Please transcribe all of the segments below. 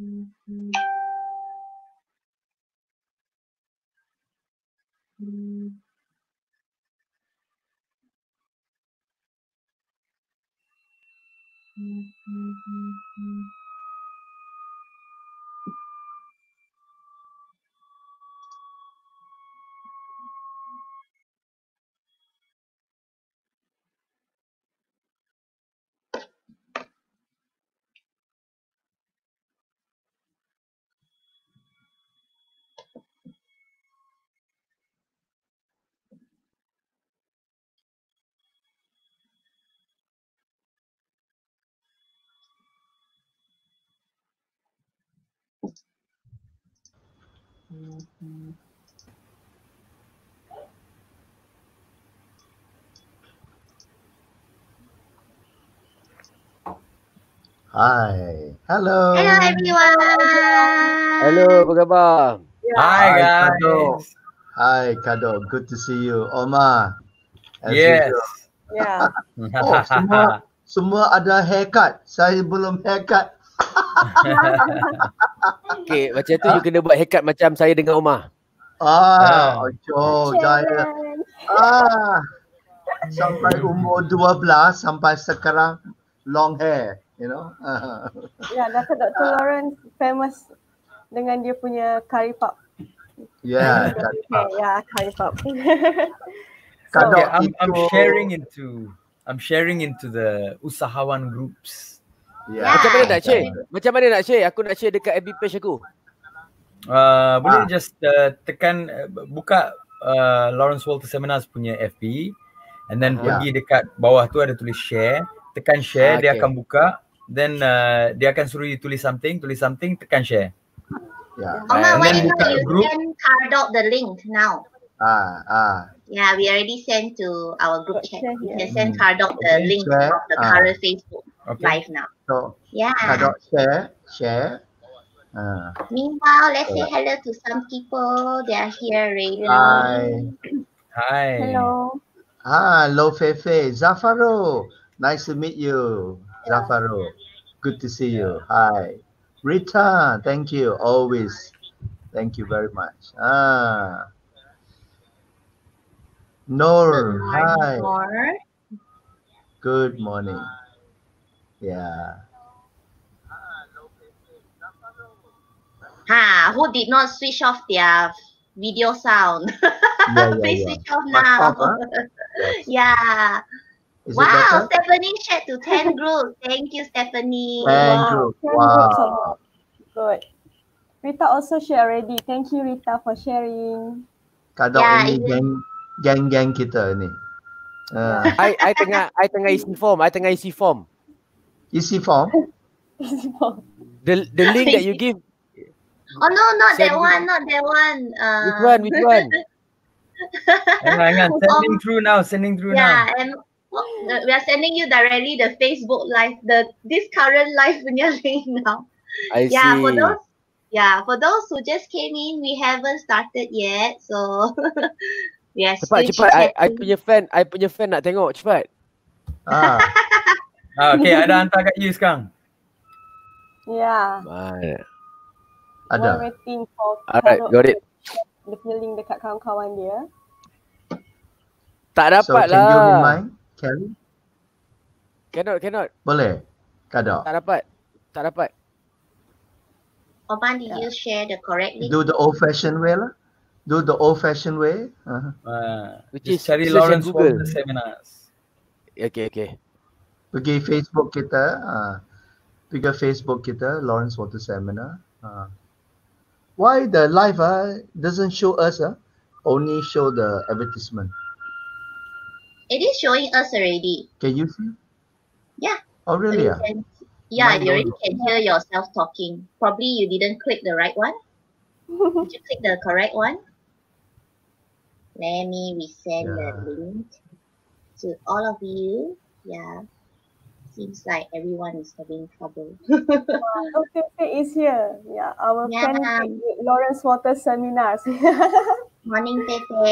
Mm-hmm. Hi. Hello. Hello everyone. Hello, apa khabar? Hi guys. Hi Kado, good to see you. Omar. yes. Usual. Yeah. oh, semua semua ada haircut. Saya belum haircut okay, macam tu juga you kena buat haircut macam saya dengan Omar. Ah, ha. Oh, Jaya. Ah. Sampai umur 12 sampai sekarang long hair, you know. ya, yeah, Dr. Dr. Lawrence famous dengan dia punya curry pop. Yeah, curry pop. Yeah, ya, curry pop. so, okay, I'm, I'm sharing into I'm sharing into the usahawan groups. Yeah. Macam mana nak share? Macam mana nak share? Aku nak share dekat FB page aku. Uh, boleh ah. just uh, tekan uh, buka uh, Lawrence Walter Seminars punya FB and then ah. pergi dekat bawah tu ada tulis share, tekan share ah, okay. dia akan buka then uh, dia akan suruh you tulis something, tulis something, tekan share. Yeah. Omar, why don't you group. send card out the link now? Ah, ah. Yeah, we already sent to our group chat. You can send hmm. card out the link of the ah. current Facebook. okay. life now. So yeah. share, share. Uh, Meanwhile, let's say hello to some people. They are here, Raylan. Hi. Hi. Hello. Ah, hello, Fefe. Zafaro. Nice to meet you, Zafaro. Good to see you. Hi. Rita, thank you. Always. Thank you very much. Ah. Nor. Hi. Good morning. Yeah. Ha, who did not switch off their video sound? Yeah, yeah, yeah. switch off now. Up, huh? yeah. Is wow, Stephanie shared to 10 groups. Thank you, Stephanie. Thank you. Wow. wow. Good. Rita also share already. Thank you, Rita, for sharing. Kadang yeah, ini geng, geng geng kita ni. Uh. I, I tengah I tengah isi form. I tengah isi form. You form. form. The the link that you give. Oh no, not that one, not that one. Uh... Which one? Which one? hang on, um, sending through now. Sending through yeah, now. Yeah, and oh, we are sending you directly the Facebook live, the this current live punya link now. I yeah, see. for those yeah, for those who just came in, we haven't started yet. So yes. Cepat cepat. I, I punya fan, I punya fan nak tengok cepat. Ah. Ah, okay, ada hantar kat you sekarang. Ya. Yeah. Ada. Alright, got it. The feeling dekat kawan-kawan dia. Tak dapat lah. So, can lah. you remind, Kelly? Cannot, cannot. Boleh. Kada. Tak dapat. Tak dapat. Oban, did you share the correct link? Do the old fashioned way lah. Do the old fashioned way. Uh-huh. Uh, which is Sherry Lawrence Google. the seminars. Okay, okay. Pergi Facebook kita, uh, ah, pergi Facebook kita, Lawrence Water Seminar. Uh, why the live uh, ah, doesn't show us, uh, only show the advertisement? It is showing us already. Can you see? Yeah. Oh, really? So can, yeah, My you already can hear yourself talking. Probably you didn't click the right one. Did you click the correct one? Let me resend yeah. the link to all of you. Yeah. seems like everyone is having trouble. Okay, is here. Yeah, our yeah. friend Lawrence Waters Seminars. Morning, Tete.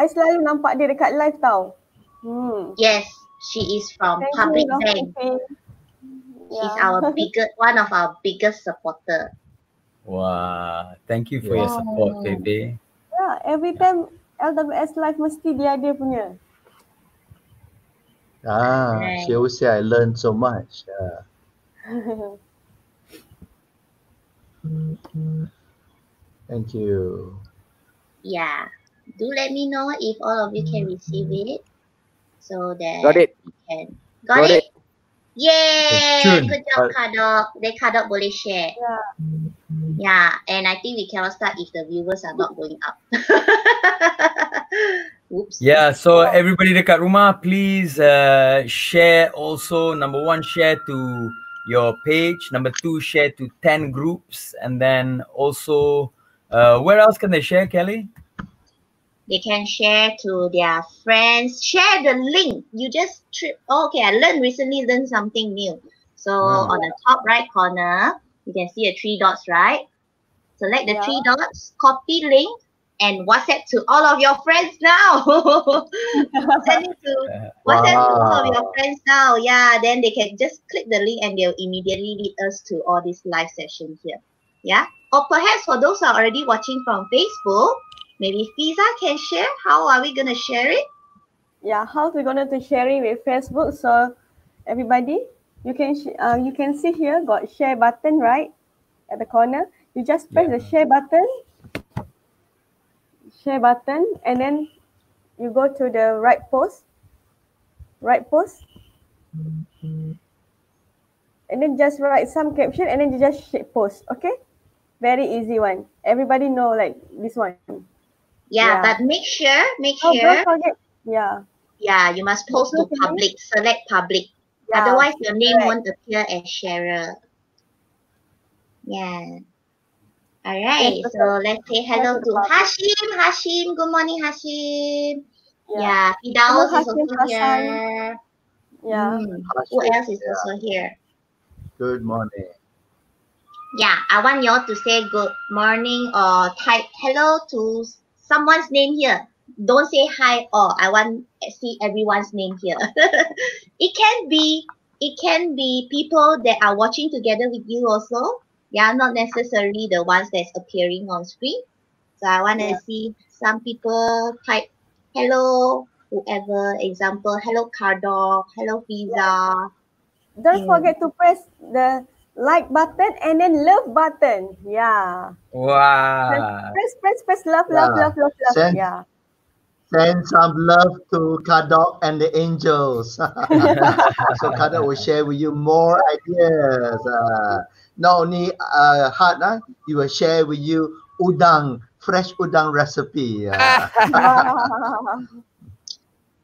I selalu nampak dia dekat live tau. Hmm. Yes, she is from Thank Public you, Bank. Okay. She's yeah. our biggest, one of our biggest supporter. Wah, wow. thank you for yeah. your support, Tete. Yeah, every time yeah. LWS Live mesti dia ada punya. Ah, right. she always say I learned so much. Yeah. Thank you. Yeah. Do let me know if all of you can receive mm-hmm. it. So that Got it. You can. Got, Got it. it. Yay! Good job, Kadok. Then Kadok boleh share. Yeah. yeah, and I think we cannot start if the viewers are not going up. Oops. Yeah, so everybody dekat rumah, please uh, share also. Number one, share to your page. Number two, share to 10 groups. And then also, uh, where else can they share, Kelly? They can share to their friends. Share the link. You just trip. Oh, okay, I learned recently, learned something new. So oh. on the top right corner, you can see the three dots, right? Select the yeah. three dots, copy link, and WhatsApp to all of your friends now. Send it to WhatsApp wow. to all of your friends now. Yeah, then they can just click the link and they'll immediately lead us to all this live session here. Yeah, or perhaps for those who are already watching from Facebook, maybe Fiza can share. How are we gonna share it? Yeah, how we gonna to share it with Facebook. So everybody, you can uh, you can see here got share button right at the corner. You just press yeah. the share button share button and then you go to the right post, right post. And then just write some caption and then you just post, okay? Very easy one. Everybody know like this one. Yeah, yeah. but make sure, make oh, sure. Don't forget. Yeah. Yeah, you must post to public, select public. Yeah. Otherwise, your name won't appear as sharer. Yeah. All right, so let's say hello to Hashim. Hashim, good morning, Hashim. Yeah, yeah. is also Hassan. here. Yeah. Mm. Who else is yeah. also here? Good morning. Yeah, I want y'all to say good morning or type hello to someone's name here. Don't say hi or I want see everyone's name here. it can be it can be people that are watching together with you also yeah, not necessarily the ones that's appearing on screen. So I want to yeah. see some people type, hello, whoever, example, hello, Cardor, hello, Visa. Don't yeah. forget to press the like button and then love button. Yeah. Wow. Press, press, press, love, love, love, love, love. Send, yeah. Send some love to Kadok and the angels. so Kadok will share with you more ideas. Uh, not only uh, hard, uh, ah, he will share with you udang, fresh udang recipe. Uh.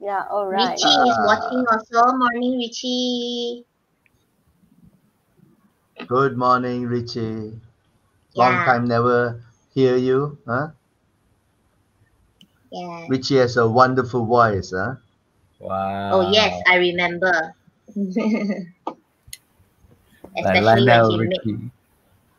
yeah, all right. Richie uh, is watching also. Morning, Richie. Good morning, Richie. Long yeah. time never hear you, huh? Yeah. Richie has a wonderful voice, huh? Wow. Oh yes, I remember. especially Lionel when he made,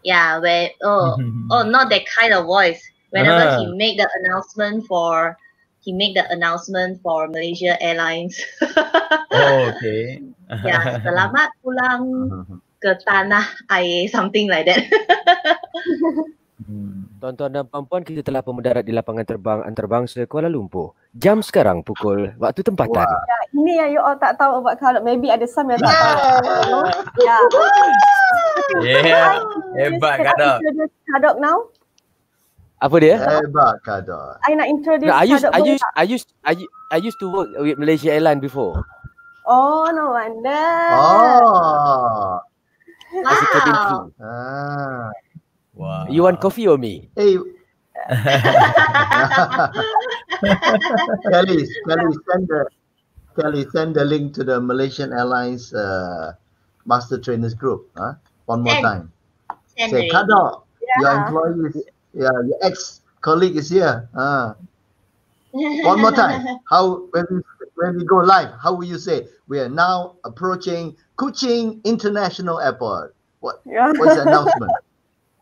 yeah, when oh oh not that kind of voice. Whenever uh he ah. made the announcement for he made the announcement for Malaysia Airlines. oh, okay. yeah, selamat pulang uh-huh. ke tanah air, something like that. Hmm. Tuan-tuan dan puan-puan, kita telah mendarat di lapangan terbang antarabangsa Kuala Lumpur. Jam sekarang pukul waktu tempatan. Wow. Yeah, ya, ini yang you all tak tahu about kalau maybe ada some yang tak ya. tahu. Ya. Yeah. yeah. yeah. Hebat kadok. Kadok now. Apa dia? Hebat kadok. I nak introduce kadok. I used, I used, I used, I used to work with Malaysia Airline before. Oh, no wonder. Oh. As a Ah. Wow. You want coffee or me? Hey. Kelly, Kelly, send the Kelly, send the link to the Malaysian Airlines uh, Master Trainers Group. Huh? One more send. time. Send Say, Kado, yeah. your employee is, yeah, your ex colleague is here. Uh. One more time. How when we, when we go live, how will you say we are now approaching Kuching International Airport? What yeah. what's the announcement?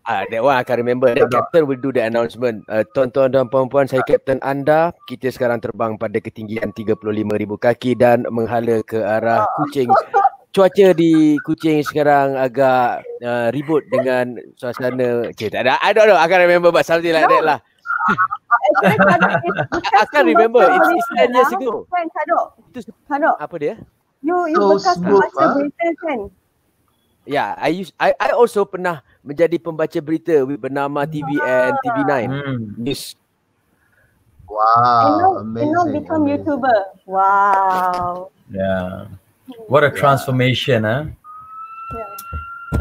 Ah, uh, that one I can remember. The captain will do the announcement. Uh, tuan-tuan dan puan-puan, saya captain anda. Kita sekarang terbang pada ketinggian 35,000 kaki dan menghala ke arah ah. kucing. Cuaca di kucing sekarang agak uh, ribut dengan suasana. Okay, tak ada. I don't know. I can remember but something like no. that lah. I can remember. It's, it's 10 years ago. Sadok. Apa dia? You, you so bekas smooth, masa huh? berita kan? Yeah, I use, I, I also pernah menjadi pembaca berita bernama TVN, TV9. Hmm. Yes. Wow. And now become YouTuber. Wow. Yeah. What a transformation, yeah. huh? Yeah.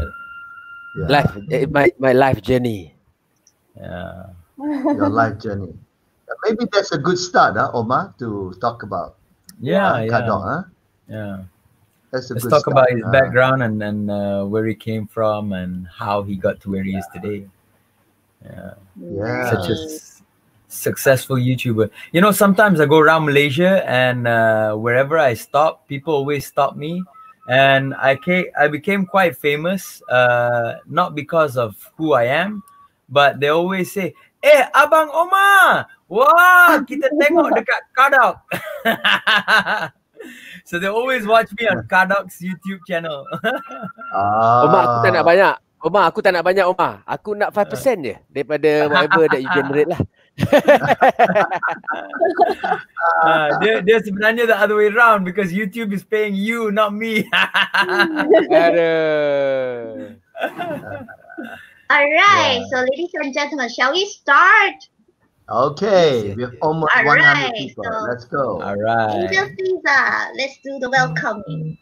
yeah. Life, eh, my, my life journey. Yeah. Your life journey. Maybe that's a good start, huh, Omar, to talk about. Yeah, uh, yeah. Kadong, huh? Yeah. That's a Let's talk about his uh, background and, uh, where he came from and how he got to where he is today. Yeah. yeah. Uh, such a successful YouTuber. You know, sometimes I go around Malaysia and uh, wherever I stop, people always stop me. And I, I became quite famous, uh, not because of who I am, but they always say, Eh, Abang Omar! Wah, wow, kita tengok dekat Kadok. So they always watch me on Kadok's YouTube channel. ah. Omar, aku tak nak banyak. Omar, aku tak nak banyak Omar. Aku nak 5% uh. je daripada whatever that you generate lah. uh, dia, dia sebenarnya the other way round because YouTube is paying you, not me. Aduh. Alright, yeah. so ladies and gentlemen, shall we start? Okay, we have almost All 100 right, people. So let's go. All right. Angel Fiza, let's do the welcoming.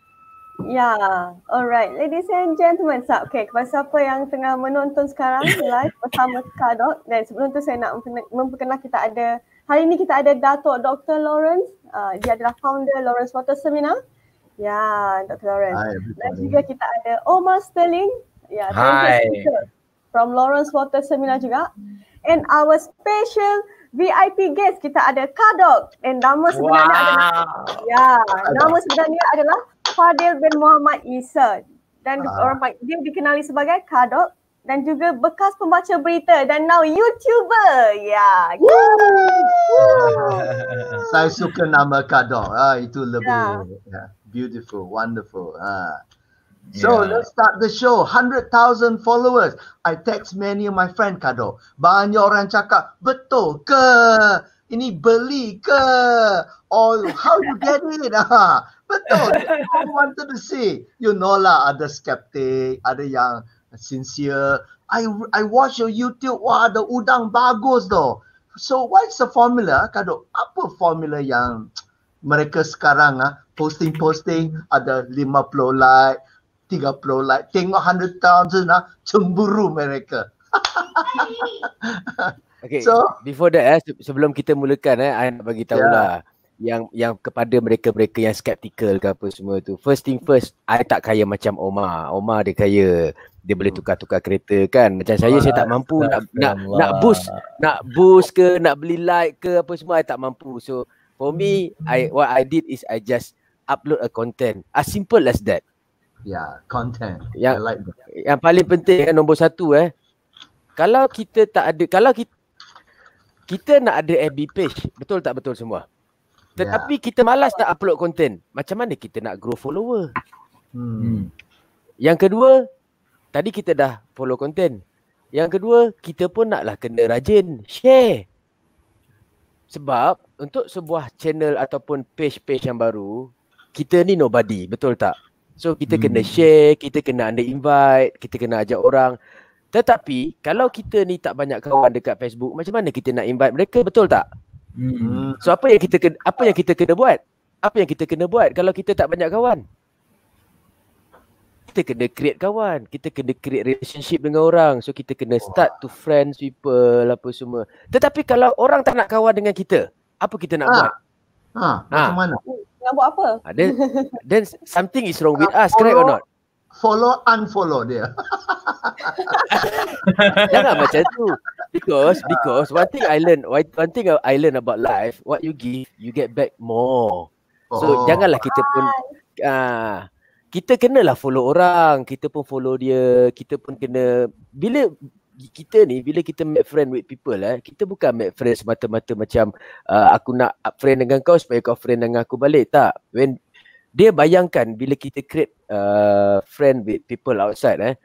Yeah. All right. Ladies and gentlemen, so, okay, kepada siapa yang tengah menonton sekarang live bersama Kadok dan sebelum tu saya nak memperkenalkan kita ada hari ini kita ada Datuk Dr. Lawrence. Uh, dia adalah founder Lawrence Water Seminar. Ya, yeah, Dr. Lawrence. Hi, dan juga kita ada Omar Sterling. Ya, yeah, Hi. From Lawrence Water Seminar juga and our special VIP guest kita ada Kadok and nama sebenarnya wow. adalah ya nama sebenarnya adalah Fadil bin Muhammad Isa dan uh. orang dia dikenali sebagai Kadok dan juga bekas pembaca berita dan now YouTuber. Ya. Yeah. Saya suka nama Kadok. Ah, itu lebih yeah. Yeah. beautiful, wonderful. Ah. So yeah. let's start the show. 100,000 followers. I text many of my friend Kado. Banyak orang cakap, betul ke? Ini beli ke? Or how you get it? Ha? Betul. I wanted to see. You know lah, ada skeptik, ada yang sincere. I I watch your YouTube. Wah, the udang bagus though. So what's the formula, Kado? Apa formula yang mereka sekarang ah posting-posting ada 50 like, 30 like tengok 100 tahun tu nak cemburu mereka okay so, before that eh, sebelum kita mulakan eh I nak bagi tahu ya. lah yeah. yang yang kepada mereka-mereka yang skeptikal ke apa semua tu first thing first I tak kaya macam Omar Omar dia kaya dia boleh hmm. tukar-tukar kereta kan macam saya saya tak mampu nak nak nak boost nak boost ke nak beli like ke apa semua I tak mampu so for me I what I did is I just upload a content as simple as that yeah, content. Yang, like yang paling penting kan nombor satu eh. Kalau kita tak ada, kalau kita kita nak ada FB page, betul tak betul semua? Ya. Tetapi yeah. kita malas nak upload content. Macam mana kita nak grow follower? Hmm. Yang kedua, tadi kita dah follow content. Yang kedua, kita pun naklah kena rajin share. Sebab untuk sebuah channel ataupun page-page yang baru, kita ni nobody, betul tak? So kita hmm. kena share, kita kena anda invite, kita kena ajak orang. Tetapi kalau kita ni tak banyak kawan dekat Facebook, macam mana kita nak invite mereka betul tak? Hmm. So apa yang kita kena, apa yang kita kena buat? Apa yang kita kena buat kalau kita tak banyak kawan? Kita kena create kawan, kita kena create relationship dengan orang. So kita kena start to friends people apa semua. Tetapi kalau orang tak nak kawan dengan kita, apa kita nak ha. buat? Ha, ha. macam ah. mana? Nak buat apa? Ha, then, then something is wrong with us, follow, correct or not? Follow, unfollow dia. Jangan macam tu. Because, because one thing I learn, one thing I learn about life, what you give, you get back more. So oh. janganlah kita pun uh, kita kenalah follow orang, kita pun follow dia, kita pun kena bila kita ni bila kita make friend with people lah eh, kita bukan make friend semata-mata macam uh, aku nak up friend dengan kau supaya kau friend dengan aku balik tak when dia bayangkan bila kita create uh, friend with people outside eh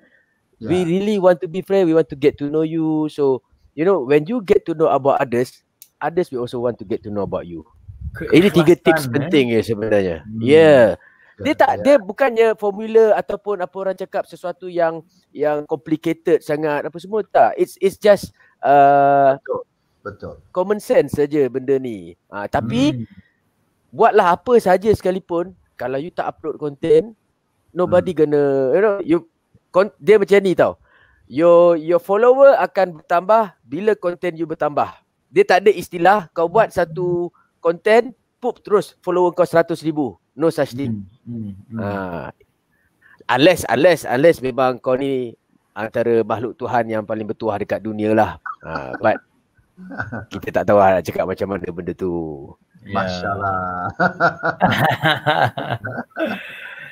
yeah. we ya. really want to be friend we want to get to know you so you know when you get to know about others others we also want to get to know about you ini tiga tips eh? penting ya sebenarnya hmm. yeah dia tak ya. dia bukannya formula ataupun apa orang cakap sesuatu yang yang complicated sangat apa semua tak it's it's just uh, betul betul common sense saja benda ni uh, tapi hmm. buatlah apa saja sekalipun kalau you tak upload content nobody hmm. gonna you know you con- dia macam ni tau your your follower akan bertambah bila content you bertambah dia tak ada istilah kau buat satu content pop terus follower kau 100,000 no such thing hmm. Hmm. Uh, unless, unless, unless memang kau ni antara makhluk Tuhan yang paling bertuah dekat dunia lah. Uh, but kita tak tahu lah nak cakap macam mana benda tu. Ya. Masya Allah.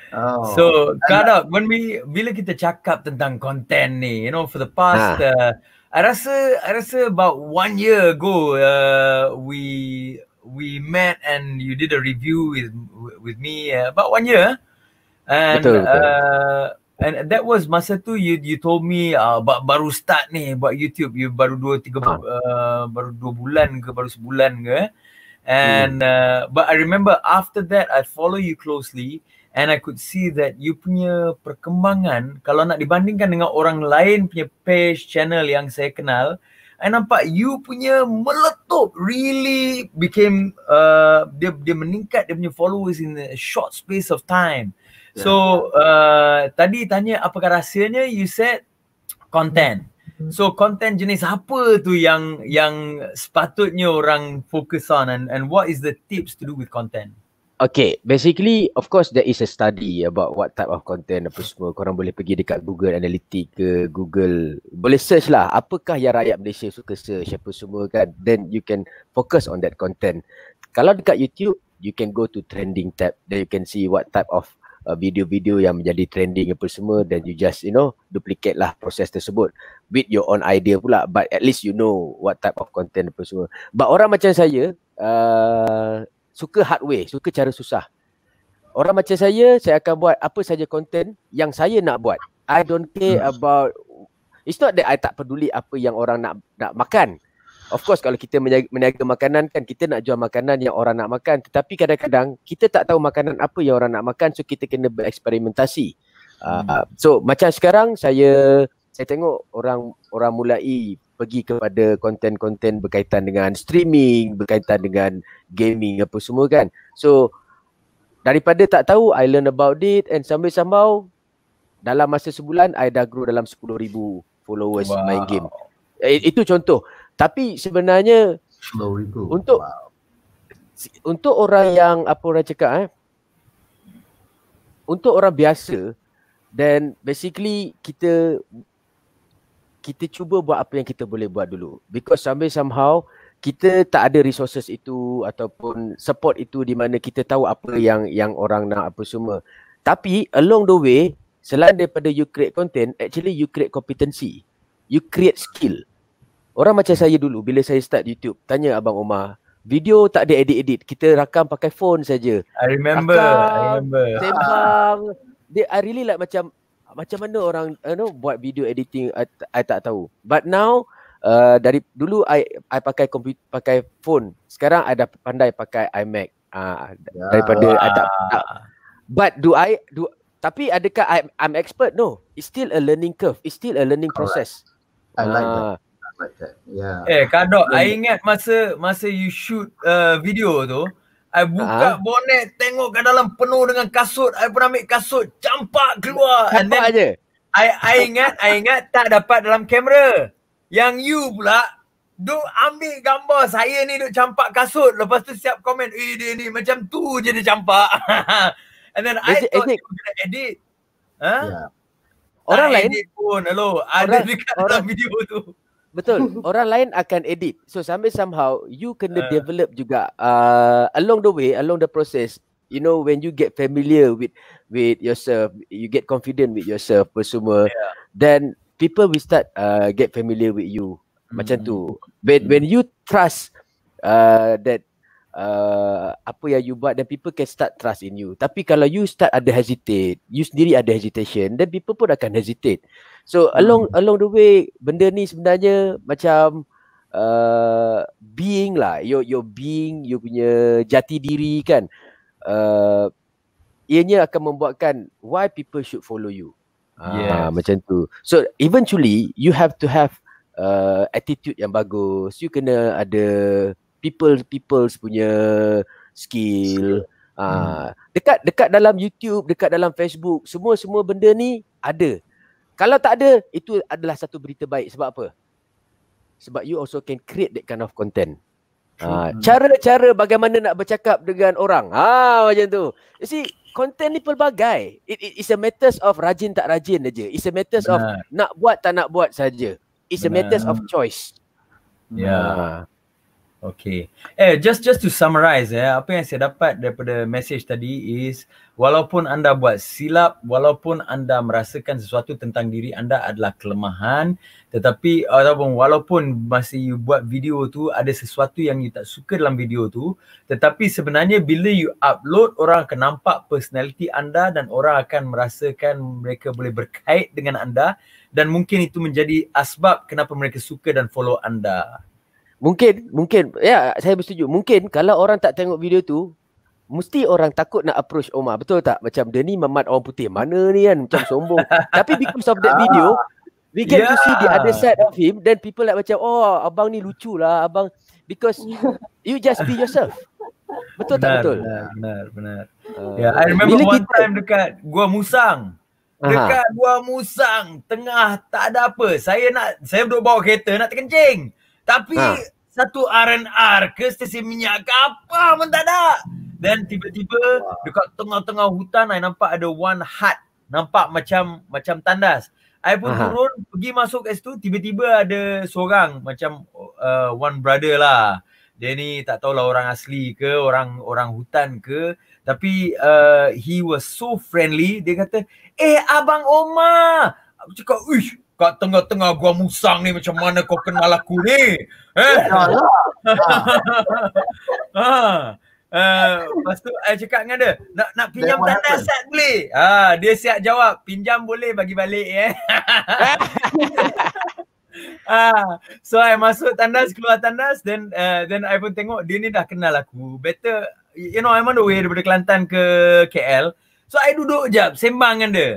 Oh. So, kind of, when we bila kita cakap tentang konten ni, you know, for the past, ha. uh, I rasa, I rasa about one year ago, uh, we we met and you did a review with with me uh, about one year. Eh. And, betul, betul. Uh, and that was masa tu you you told me uh, baru start ni buat YouTube. You baru dua tiga ha. uh, baru dua bulan ke baru sebulan ke. And hmm. uh, but I remember after that I follow you closely and I could see that you punya perkembangan kalau nak dibandingkan dengan orang lain punya page channel yang saya kenal. I nampak you punya meletup really became uh, dia dia meningkat dia punya followers in a short space of time. So uh, tadi tanya apa rahsianya you said content. Hmm. So content jenis apa tu yang yang sepatutnya orang focus on and and what is the tips to do with content? Okay, basically of course there is a study about what type of content apa semua. Korang boleh pergi dekat Google Analytics ke Google. Boleh search lah apakah yang rakyat Malaysia suka search apa semua kan. Then you can focus on that content. Kalau dekat YouTube, you can go to trending tab. Then you can see what type of uh, video-video yang menjadi trending apa semua. Then you just you know duplicate lah proses tersebut. With your own idea pula but at least you know what type of content apa semua. But orang macam saya, uh, suka hard way, suka cara susah. Orang macam saya, saya akan buat apa saja content yang saya nak buat. I don't care yes. Hmm. about it's not that I tak peduli apa yang orang nak nak makan. Of course kalau kita meniaga, meniaga makanan kan kita nak jual makanan yang orang nak makan tetapi kadang-kadang kita tak tahu makanan apa yang orang nak makan so kita kena bereksperimentasi. Hmm. Uh, so macam sekarang saya saya tengok orang orang mulai pergi kepada konten-konten berkaitan dengan streaming, berkaitan dengan gaming apa semua kan. So daripada tak tahu I learn about it and sampai sambau dalam masa sebulan I dah grow dalam 10,000 followers wow. main game. It, eh, itu contoh. Tapi sebenarnya 10,000. Untuk wow. untuk orang yang apa orang cakap eh untuk orang biasa then basically kita kita cuba buat apa yang kita boleh buat dulu because sambil somehow kita tak ada resources itu ataupun support itu di mana kita tahu apa yang yang orang nak apa semua tapi along the way selain daripada you create content actually you create competency you create skill orang macam saya dulu bila saya start YouTube tanya abang Omar video tak ada edit edit kita rakam pakai phone saja i remember rakam, i remember sembang dia i really like macam macam mana orang you know buat video editing I, I tak tahu but now uh, dari dulu I I pakai komputer pakai phone sekarang ada pandai pakai iMac uh, daripada ah. I tak, tak but do I do tapi adakah I, I'm expert no it's still a learning curve it's still a learning Correct. process I like uh, that ah. Like that. Yeah. Eh, Kadok, yeah. I ingat masa masa you shoot uh, video tu, uh, I buka uh-huh. Ah. bonet tengok kat dalam penuh dengan kasut. I pun ambil kasut campak keluar. Campak aje. I I ingat I ingat tak dapat dalam kamera. Yang you pula duk ambil gambar saya ni duk campak kasut. Lepas tu siap komen, "Eh dia ni macam tu je dia campak." and then is I it, thought you gonna edit. Huh? Yeah. Orang lain pun. Hello, ada dekat orang, dalam video tu. Betul. Orang lain akan edit. So sampai somehow you kena uh. develop juga uh, along the way, along the process. You know when you get familiar with with yourself, you get confident with yourself apa semua. Yeah. Then people will start uh, get familiar with you. Macam hmm. tu. But when, mm. when you trust uh, that Uh, apa yang you buat dan people can start trust in you. Tapi kalau you start ada hesitate, you sendiri ada hesitation, then people pun akan hesitate. So hmm. along hmm. along the way, benda ni sebenarnya macam uh, being lah, your your being, you punya jati diri kan. Uh, ianya akan membuatkan why people should follow you. Ah, yes. Ah, macam tu. So eventually you have to have uh, attitude yang bagus. You kena ada people people punya skill ah, hmm. uh, dekat dekat dalam YouTube dekat dalam Facebook semua semua benda ni ada kalau tak ada itu adalah satu berita baik sebab apa sebab you also can create that kind of content uh, cara-cara bagaimana nak bercakap dengan orang ah macam tu you see content ni pelbagai it, it a matters of rajin tak rajin aja it's a matters Benar. of nak buat tak nak buat saja it's Benar. a matters of choice ya yeah. uh. Okay. Eh, just just to summarize ya, eh, apa yang saya dapat daripada message tadi is walaupun anda buat silap, walaupun anda merasakan sesuatu tentang diri anda adalah kelemahan, tetapi ataupun walaupun masih you buat video tu ada sesuatu yang you tak suka dalam video tu, tetapi sebenarnya bila you upload orang akan nampak personality anda dan orang akan merasakan mereka boleh berkait dengan anda dan mungkin itu menjadi asbab kenapa mereka suka dan follow anda. Mungkin, mungkin. Ya, saya bersetuju. Mungkin kalau orang tak tengok video tu, mesti orang takut nak approach Omar. Betul tak? Macam dia ni memat orang putih. Mana ni kan? Macam sombong. Tapi because of that video, ah. we get yeah. to see the other side of him. Then people like macam, oh, abang ni lucu lah. Abang, because you just be yourself. Betul benar, tak betul? Benar, benar. benar. Uh, yeah, I remember one kita... time dekat Gua Musang. Dekat Gua Musang, tengah tak ada apa. Saya nak, saya duduk bawa kereta nak terkencing. Tapi ha. satu R&R ke stesen minyak ke apa pun tak ada. Then tiba-tiba dekat tengah-tengah hutan I nampak ada one hut. Nampak macam macam tandas. I pun Aha. turun pergi masuk kat situ tiba-tiba ada seorang macam uh, one brother lah. Dia ni tak tahulah orang asli ke orang orang hutan ke tapi uh, he was so friendly dia kata eh abang Omar aku cakap uish kat tengah-tengah gua musang ni macam mana kau kenal aku ni? Eh. Ya, ya. Ha. Ha. Eh, uh, saya cakap dengan dia, nak nak pinjam tanda set boleh? Ha, uh, dia siap jawab, pinjam boleh bagi balik eh. Ah, so I masuk tandas, keluar tandas then uh, then I pun tengok dia ni dah kenal aku. Better you know I'm on the way daripada Kelantan ke KL. So I duduk jap sembang dengan dia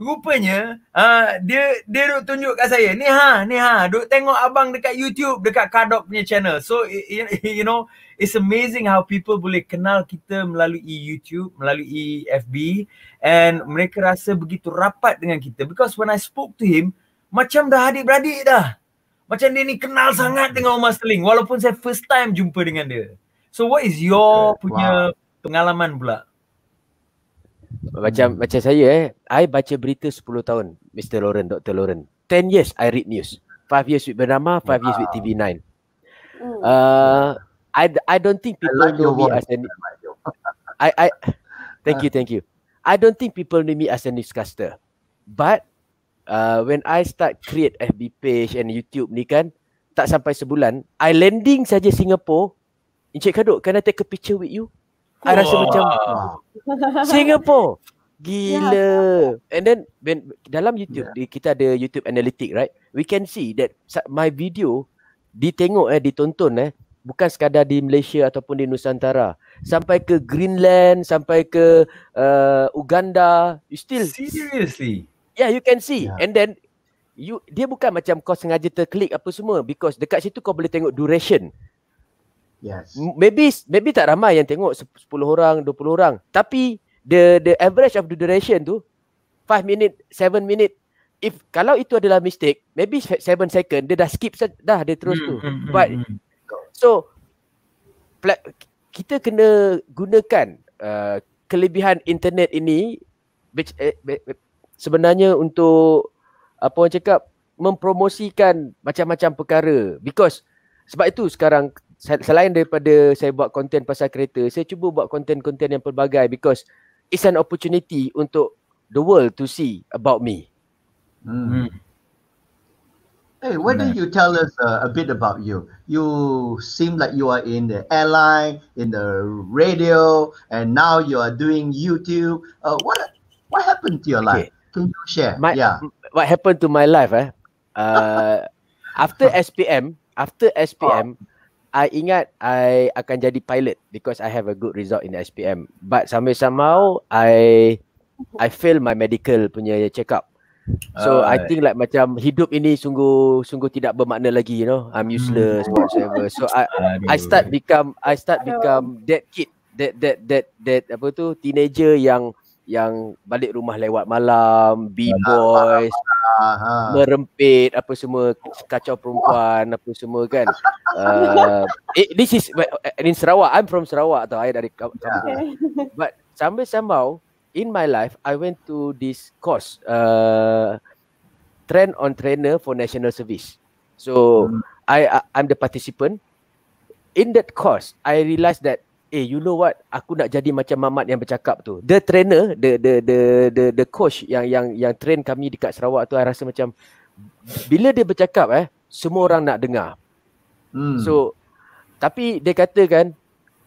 rupanya ha, dia dia duk tunjuk kat saya ni ha ni ha duk tengok abang dekat YouTube dekat Kadok punya channel so you, you know it's amazing how people boleh kenal kita melalui YouTube melalui FB and mereka rasa begitu rapat dengan kita because when i spoke to him macam dah adik-beradik dah macam dia ni kenal sangat dengan Omar Sterling walaupun saya first time jumpa dengan dia so what is your eh, punya wow. pengalaman pula macam hmm. macam saya eh I baca berita 10 tahun Mr. Loren, Dr. Loren. 10 years I read news 5 years with Bernama 5 wow. years with TV9 hmm. uh, I I don't think people like know me as a I I thank you thank you I don't think people know me as a newscaster but uh, when I start create FB page and YouTube ni kan tak sampai sebulan I landing saja Singapore Encik Kaduk can I take a picture with you Aku rasa macam Singapore. Ya, Gila. And then when dalam YouTube yeah. kita ada YouTube analytic right? We can see that my video ditengok eh ditonton eh bukan sekadar di Malaysia ataupun di Nusantara sampai ke Greenland sampai ke uh, Uganda you still seriously yeah you can see yeah. and then you dia bukan macam kau sengaja terklik apa semua because dekat situ kau boleh tengok duration Maybe maybe tak ramai yang tengok 10 orang, 20 orang. Tapi the the average of the duration tu 5 minit, 7 minit. If kalau itu adalah mistake, maybe 7 second dia dah skip dah dia terus hmm, tu. Hmm, hmm, But so pla- kita kena gunakan uh, kelebihan internet ini which, eh, sebenarnya untuk apa orang cakap mempromosikan macam-macam perkara because sebab itu sekarang selain daripada saya buat konten pasal kereta, saya cuba buat konten-konten yang pelbagai because it's an opportunity untuk the world to see about me. Hmm. Hey, why don't you tell us uh, a bit about you? You seem like you are in the airline, in the radio, and now you are doing YouTube. Uh, what what happened to your life? Okay. Can you share? My, yeah. What happened to my life? Eh? Uh, after SPM, after SPM, oh. I ingat I akan jadi pilot because I have a good result in the SPM. But sampai somehow I I fail my medical punya check up. So uh, I think like macam hidup ini sungguh sungguh tidak bermakna lagi you know. I'm useless hmm. whatever. So I Aduh. I start become I start become Aduh. that kid that that that that apa tu teenager yang yang balik rumah lewat malam, B-boys, ha, ha, ha. merempit apa semua, kacau perempuan apa semua kan. Uh, it, eh, this is eh, in Sarawak. I'm from Sarawak tau. I dari Kampung. Yeah. But sambil somehow in my life, I went to this course. Uh, train on trainer for national service. So, hmm. I, I I'm the participant. In that course, I realised that eh you know what aku nak jadi macam mamat yang bercakap tu the trainer the the the the, the coach yang yang yang train kami dekat Sarawak tu I rasa macam bila dia bercakap eh semua orang nak dengar hmm. so tapi dia kata kan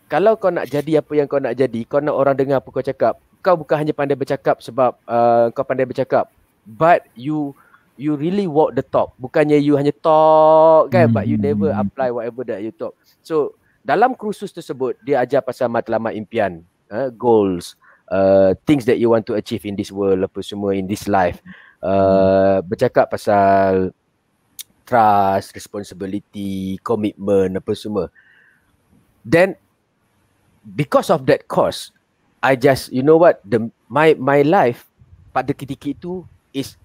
kalau kau nak jadi apa yang kau nak jadi kau nak orang dengar apa kau cakap kau bukan hanya pandai bercakap sebab uh, kau pandai bercakap but you you really walk the talk bukannya you hanya talk kan hmm. but you hmm. never apply whatever that you talk so dalam kursus tersebut dia ajar pasal matlamat impian uh, goals uh, things that you want to achieve in this world apa semua in this life uh, bercakap pasal trust responsibility commitment apa semua then because of that course i just you know what the my my life pada ketika itu is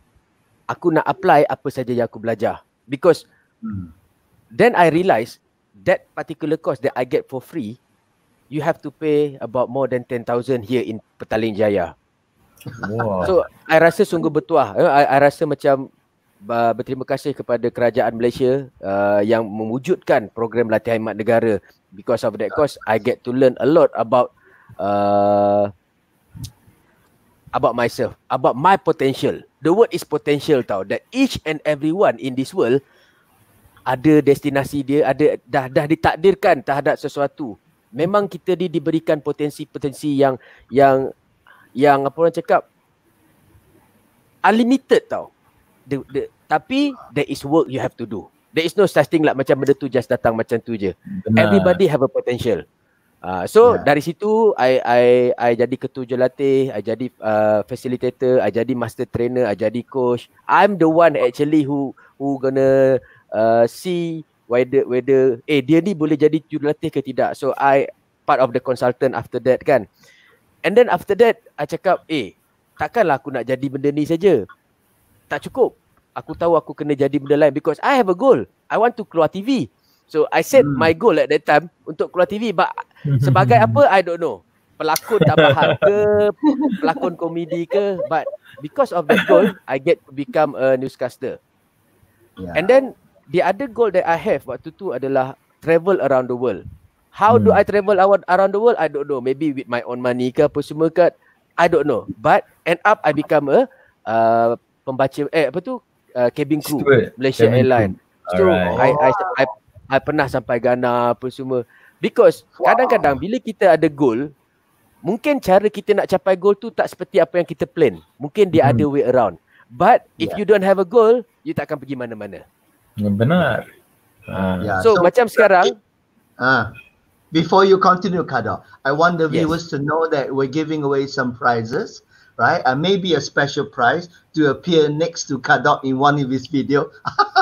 aku nak apply apa saja yang aku belajar because hmm. then i realize that particular course that I get for free, you have to pay about more than 10,000 here in Petaling Jaya. Wow. So, I rasa sungguh bertuah. I, I rasa macam uh, berterima kasih kepada kerajaan Malaysia uh, yang mewujudkan program latihan himat negara. Because of that course, I get to learn a lot about uh, about myself, about my potential. The word is potential tau. That each and everyone in this world ada destinasi dia ada dah dah ditakdirkan terhadap sesuatu memang kita ni diberikan potensi-potensi yang yang yang apa orang cakap unlimited tau the, the, tapi there is work you have to do there is no such thing like macam benda tu just datang macam tu je Benar. everybody have a potential uh, so yeah. dari situ i i i jadi ketua jelatih i jadi uh, facilitator i jadi master trainer i jadi coach i'm the one actually who who gonna Uh, see whether whether eh dia ni boleh jadi jurulatih ke tidak. So I part of the consultant after that kan. And then after that I cakap eh takkanlah aku nak jadi benda ni saja. Tak cukup. Aku tahu aku kena jadi benda lain because I have a goal. I want to keluar TV. So I said hmm. my goal at that time untuk keluar TV but sebagai apa I don't know. Pelakon tak mahal ke, pelakon komedi ke but because of the goal I get to become a newscaster. Yeah. And then the other goal that I have waktu tu adalah travel around the world. How hmm. do I travel around the world? I don't know. Maybe with my own money ke apa semua ke. I don't know. But end up I become a uh, pembaca eh apa tu? Uh, cabin crew Stuart. Malaysia cabin Airline. Crew. So I, I I I pernah sampai Ghana apa semua. Because wow. kadang-kadang bila kita ada goal, mungkin cara kita nak capai goal tu tak seperti apa yang kita plan. Mungkin dia hmm. ada way around. But if yeah. you don't have a goal, you takkan pergi mana-mana. Benar. Ah. Yeah. So, so macam sekarang. Uh, before you continue, Kado, I want the viewers yes. to know that we're giving away some prizes, right? And maybe a special prize to appear next to Kadok in one of his video.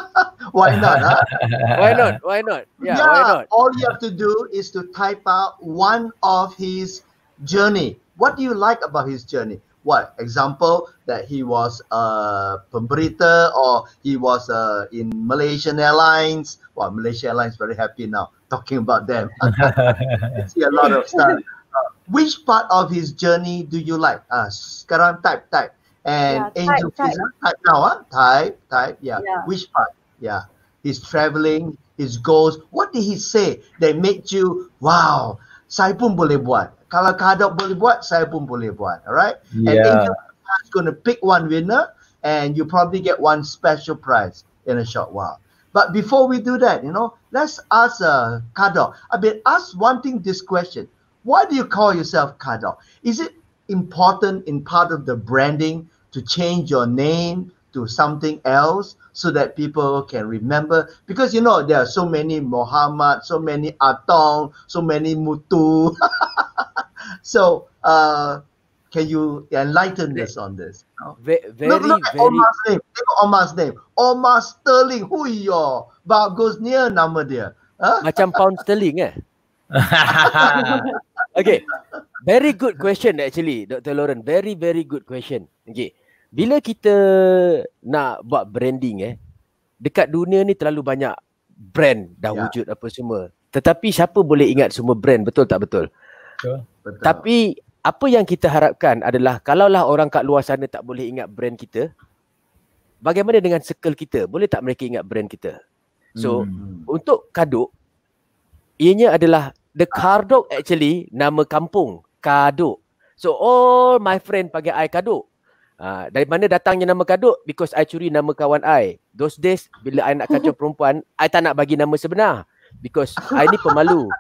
why not? Huh? why not? Why not? Yeah, yeah, why not? All you have to do is to type out one of his journey. What do you like about his journey? What example? that he was a pemberita or he was uh, in Malaysian Airlines. Well, Malaysian Airlines very happy now talking about them. see a lot of stuff. Uh, which part of his journey do you like? Uh, sekarang type, type. And yeah, Angel type, type. type now, huh? Ah. type, type, yeah. yeah. Which part? Yeah. His traveling, his goals. What did he say that made you, wow, saya pun boleh buat. Kalau Kadok boleh buat, saya pun boleh buat. Alright? Yeah. And Angel is going to pick one winner and you probably get one special prize in a short while. But before we do that, you know, let's ask uh, Kadok. I mean, ask one thing this question. Why do you call yourself Kadok? Is it important in part of the branding to change your name to something else so that people can remember. Because you know, there are so many Muhammad, so many Atong, so many Mutu. so, uh, Can you enlighten us on this? Very, look, look at Omar's name. Look at Omar's name. Omar Sterling. Who are But goes near nama dia. Huh? Ha? Macam pound sterling eh? okay. Very good question actually, Dr. Lauren. Very, very good question. Okay. Bila kita nak buat branding eh, dekat dunia ni terlalu banyak brand dah yeah. wujud apa semua. Tetapi siapa boleh ingat semua brand? Betul tak betul? Betul. Tapi apa yang kita harapkan adalah kalaulah orang kat luar sana tak boleh ingat brand kita bagaimana dengan circle kita boleh tak mereka ingat brand kita so hmm. untuk kaduk ianya adalah the kardok actually nama kampung kaduk so all my friend panggil I kaduk uh, dari mana datangnya nama kaduk because I curi nama kawan I those days bila I nak kacau perempuan I tak nak bagi nama sebenar because I ni pemalu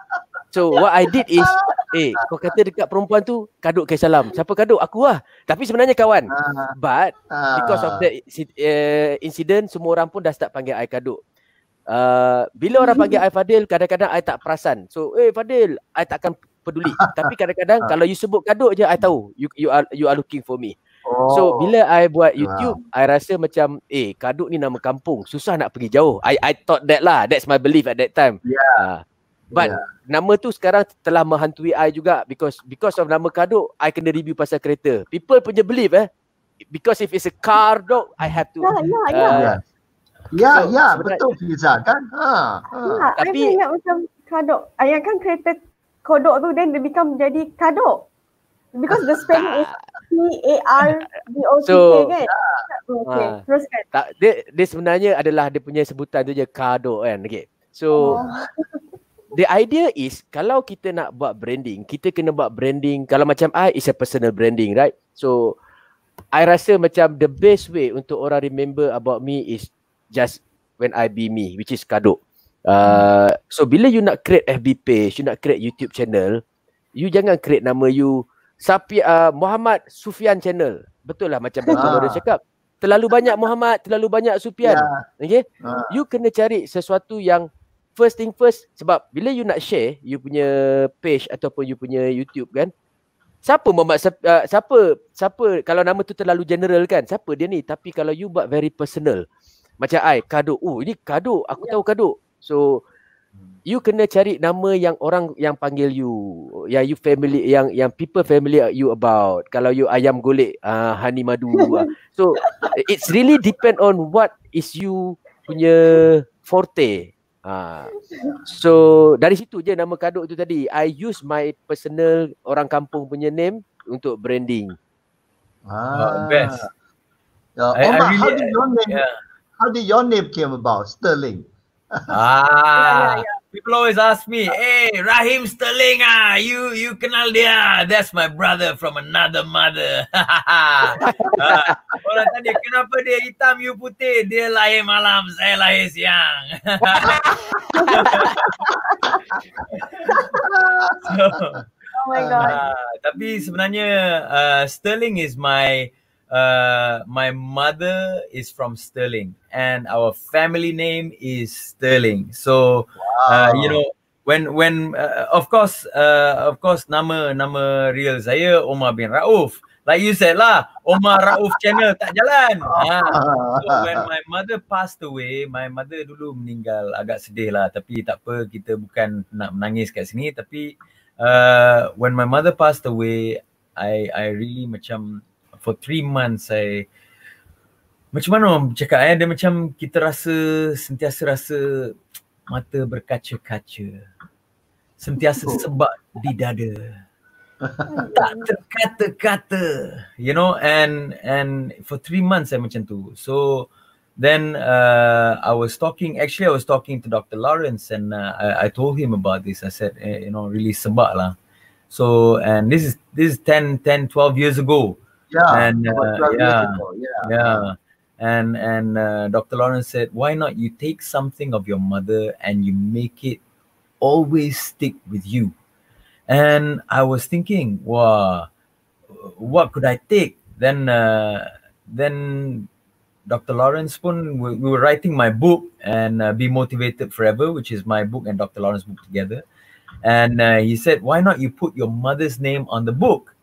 So what I did is Eh kau kata dekat perempuan tu Kaduk kaya salam Siapa kaduk? Aku lah Tapi sebenarnya kawan uh, But uh, Because of that uh, incident Semua orang pun dah start panggil I kaduk uh, Bila orang panggil I Fadil Kadang-kadang I tak perasan So eh Fadil I takkan peduli Tapi kadang-kadang uh, Kalau you sebut kaduk je I tahu You, you, are, you are looking for me So oh. bila I buat YouTube uh. I rasa macam Eh kaduk ni nama kampung Susah nak pergi jauh I, I thought that lah That's my belief at that time Yeah uh, But yeah. nama tu sekarang telah menghantui I juga because because of nama kaduk, I kena review pasal kereta. People punya believe eh. Because if it's a car dog, I have to. Ya, ya, ya. Uh, ya, ya, ya betul Fiza kan? Ha. ha. Ya, Tapi ingat macam kaduk. Ayah kan kereta kodok tu then they become jadi kaduk. Because the spelling is C-A-R-D-O-C-K so, kan? Ya. Okay, ha. Ah. teruskan. Tak, dia, dia sebenarnya adalah dia punya sebutan tu je, kado kan? Okay. So, oh the idea is kalau kita nak buat branding, kita kena buat branding. Kalau macam I is a personal branding, right? So I rasa macam the best way untuk orang remember about me is just when I be me, which is kaduk. Uh, so bila you nak create FB page, you nak create YouTube channel, you jangan create nama you Sapi uh, Muhammad Sufian channel. Betul lah macam ah. orang cakap. Terlalu banyak Muhammad, terlalu banyak Sufian. Yeah. Okay? Ah. You kena cari sesuatu yang first thing first sebab bila you nak share you punya page ataupun you punya YouTube kan siapa memaksa uh, siapa siapa kalau nama tu terlalu general kan siapa dia ni tapi kalau you buat very personal macam I kado oh ini kado aku yeah. tahu kado so hmm. you kena cari nama yang orang yang panggil you yang you family yang yang people family you about kalau you ayam golek uh, honey madu uh. so it's really depend on what is you punya forte Ha. So dari situ je nama kaduk tu tadi. I use my personal orang kampung punya name untuk branding. Ah. Oh, best. Yeah. Oh, I, I really, how did your name yeah. How did your name came about? Sterling. Ah. yeah, yeah, yeah people always ask me, "Hey, Rahim Sterling, ah, you you kenal dia? That's my brother from another mother." uh, orang tanya kenapa dia hitam, you putih, dia lahir malam, saya lahir siang. so, oh my god. Uh, tapi sebenarnya uh, Sterling is my uh, my mother is from Sterling and our family name is Sterling. So, uh, wow. uh, you know, when, when, uh, of course, uh, of course, nama, nama real saya, Omar bin Rauf. Like you said lah, Omar Rauf channel tak jalan. Ha. So when my mother passed away, my mother dulu meninggal agak sedih lah. Tapi tak apa, kita bukan nak menangis kat sini. Tapi uh, when my mother passed away, I I really macam for three months saya macam mana orang cakap eh? Dia macam kita rasa, sentiasa rasa mata berkaca-kaca. Sentiasa oh. sebab di dada. Tak terkata-kata. You know, and and for three months saya eh, macam tu. So, then uh, I was talking, actually I was talking to Dr. Lawrence and uh, I, I told him about this. I said, eh, you know, really sebab lah. So, and this is this is 10, 10, 12 years ago. yeah, and uh, yeah, yeah, yeah, and and uh, Dr. Lawrence said, why not you take something of your mother and you make it always stick with you, and I was thinking, wow, what could I take? Then uh, then Dr. Lawrence Spoon, we, we, were writing my book and uh, Be Motivated Forever, which is my book and Dr. Lawrence's book together. And uh, he said, Why not you put your mother's name on the book?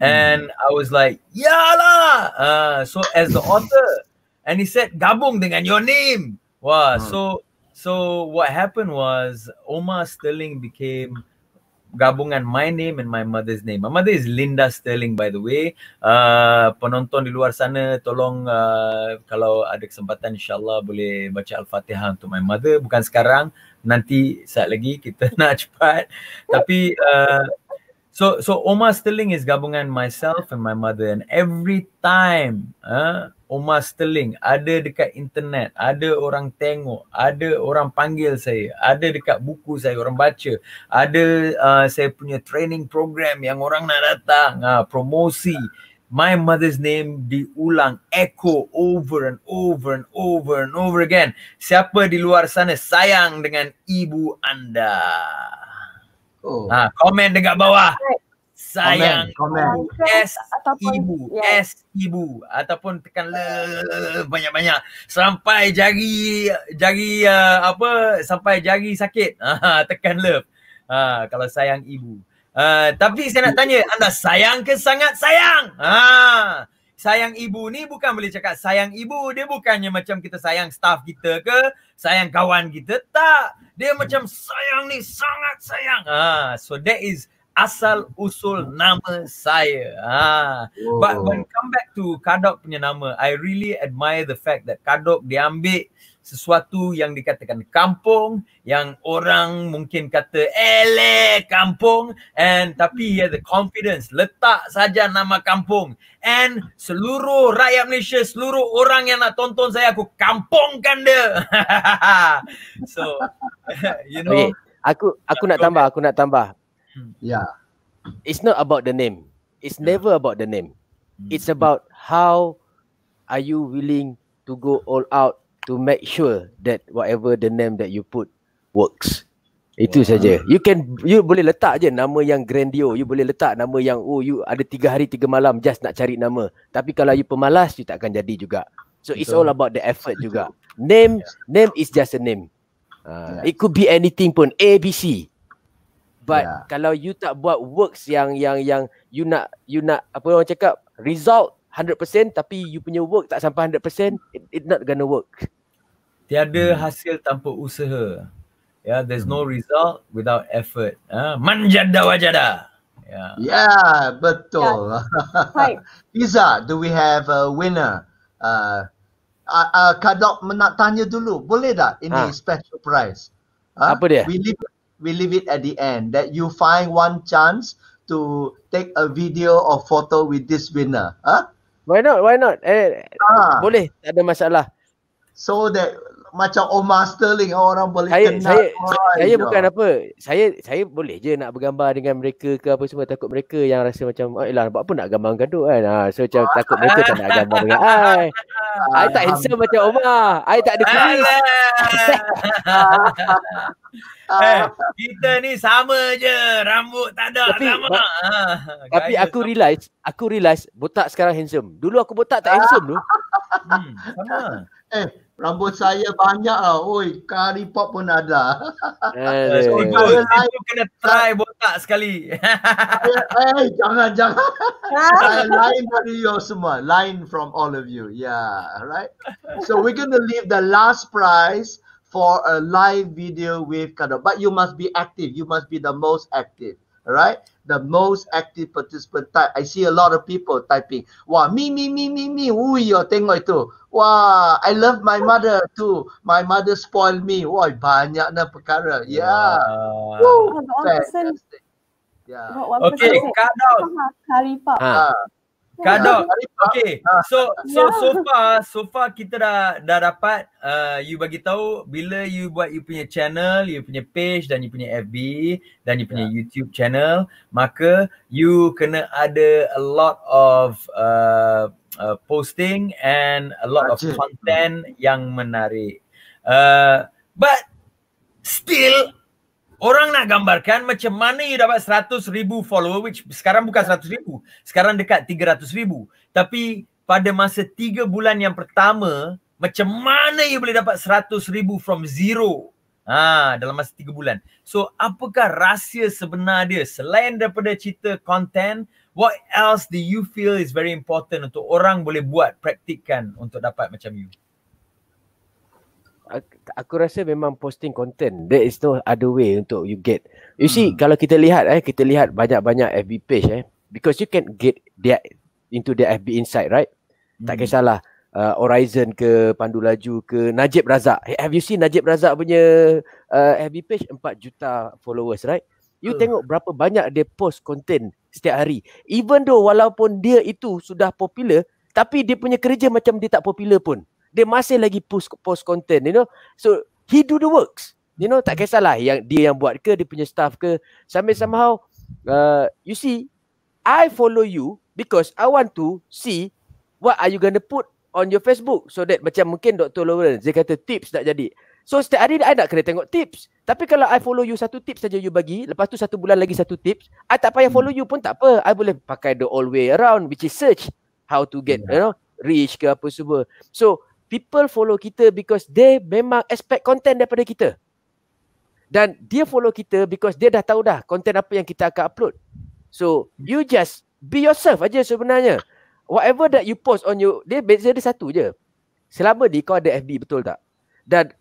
And I was like, Yala! Uh, so as the author. And he said, Gabung dengan your name. Wah, wow. Hmm. so so what happened was Omar Sterling became gabungan my name and my mother's name. My mother is Linda Sterling, by the way. Uh, penonton di luar sana, tolong uh, kalau ada kesempatan, insyaAllah boleh baca Al-Fatihah untuk my mother. Bukan sekarang, nanti saat lagi kita nak cepat. Tapi... Uh, So so Omar Sterling is gabungan myself and my mother and every time uh, Omar Sterling ada dekat internet, ada orang tengok, ada orang panggil saya, ada dekat buku saya orang baca, ada uh, saya punya training program yang orang nak datang, uh, promosi. My mother's name diulang echo over and over and over and over again. Siapa di luar sana sayang dengan ibu anda? Oh. Ha, komen dekat bawah. Sayang. Komen. S ibu. S ibu. Ataupun tekan le banyak-banyak. Sampai jari, jari uh, apa, sampai jari sakit. Ha, tekan love. Ha, kalau sayang ibu. Uh, tapi saya nak tanya, anda sayang ke sangat sayang? Ha, sayang ibu ni bukan boleh cakap sayang ibu. Dia bukannya macam kita sayang staff kita ke sayang kawan kita tak dia macam sayang ni sangat sayang ha so that is asal usul nama saya ha but oh. when come back to kadok punya nama i really admire the fact that kadok diambil sesuatu yang dikatakan kampung yang orang mungkin kata ele eh, kampung and tapi hmm. he has the confidence letak saja nama kampung and seluruh rakyat Malaysia seluruh orang yang nak tonton saya aku kampungkan dia so you know okay. aku aku nak tambah aku nak tambah hmm. yeah it's not about the name it's hmm. never about the name it's about how are you willing to go all out to make sure that whatever the name that you put works. Itu wow. saja. You can you boleh letak je nama yang grandio. You boleh letak nama yang oh you ada tiga hari tiga malam just nak cari nama. Tapi kalau you pemalas, you tak akan jadi juga. So Betul. it's all about the effort Betul. juga. Name yeah. name is just a name. Uh, it could be anything pun A B C. But yeah. kalau you tak buat works yang yang yang you nak you nak apa orang cakap result 100% tapi you punya work tak sampai 100% it, it not gonna work. Tiada hmm. hasil tanpa usaha. Ya, yeah, there's hmm. no result without effort. Ah, manjada wajada. Yeah. Yeah, betul. Pizza, ya. Iza, do we have a winner? Uh, uh, uh, Kadok nak tanya dulu, boleh tak ini ha. special prize? Huh? Ha? Apa dia? We leave, we leave it at the end that you find one chance to take a video or photo with this winner. Huh? Ha? Why not? Why not? Eh, ha. boleh, tak ada masalah. So that macam Omar Sterling orang boleh saya, kenal saya, saya, saya bukan apa saya saya boleh je nak bergambar dengan mereka ke apa semua takut mereka yang rasa macam oh ah, elah apa nak gambar gaduh kan ha, so macam ah. takut mereka tak nak gambar dengan ai ai tak handsome macam Omar ai tak ada kulit Eh, kita ni sama je Rambut tak ada Tapi, sama. Ha, ha, tapi aku realise Aku realise Botak sekarang handsome Dulu aku botak tak handsome tu hmm, eh rambut saya banyak lah. Oi, curry pop pun ada. Eh, so, eh, eh. Lain, itu kena try botak sekali. eh, eh, jangan, jangan. Ah. saya lain dari you semua. Lain from all of you. Yeah, right? So, we're going to leave the last prize for a live video with Kado. But you must be active. You must be the most active all right the most active participant type i see a lot of people typing wow me me me me me you tengok itu wow i love my mother too my mother spoiled me wow banyak nak perkara yeah wow. Woo. Yeah. Ya. Okay, cut out. Kali Ha. Kado, ya, Okay. Ha. So so ya. so far so far kita dah dah dapat uh, you bagi tahu bila you buat you punya channel, you punya page dan you punya FB dan you punya yeah. YouTube channel, maka you kena ada a lot of uh, uh, posting and a lot of content yang menarik. Uh, but still Orang nak gambarkan macam mana you dapat 100 ribu follower which sekarang bukan 100 ribu. Sekarang dekat 300 ribu. Tapi pada masa 3 bulan yang pertama, macam mana you boleh dapat 100 ribu from zero? Ha, dalam masa 3 bulan. So apakah rahsia sebenar dia selain daripada cerita content, what else do you feel is very important untuk orang boleh buat praktikan untuk dapat macam you? aku, rasa memang posting content there is no other way untuk you get you hmm. see kalau kita lihat eh kita lihat banyak-banyak FB page eh because you can get dia into the FB inside, right hmm. tak kisahlah uh, Horizon ke Pandu Laju ke Najib Razak have you seen Najib Razak punya uh, FB page 4 juta followers right you hmm. tengok berapa banyak dia post content setiap hari even though walaupun dia itu sudah popular tapi dia punya kerja macam dia tak popular pun dia masih lagi post post content you know so he do the works you know tak kisahlah yang dia yang buat ke dia punya staff ke sampai somehow uh, you see i follow you because i want to see what are you going to put on your facebook so that macam mungkin Dr. Lawrence dia kata tips nak jadi So setiap hari I nak kena tengok tips. Tapi kalau I follow you satu tips saja you bagi, lepas tu satu bulan lagi satu tips, I tak payah follow you pun tak apa. I boleh pakai the all way around which is search how to get, you know, reach ke apa semua. So people follow kita because they memang expect content daripada kita. Dan dia follow kita because dia dah tahu dah content apa yang kita akan upload. So, you just be yourself aja sebenarnya. Whatever that you post on you, dia beza dia satu je. Selama ni kau ada FB betul tak? Dan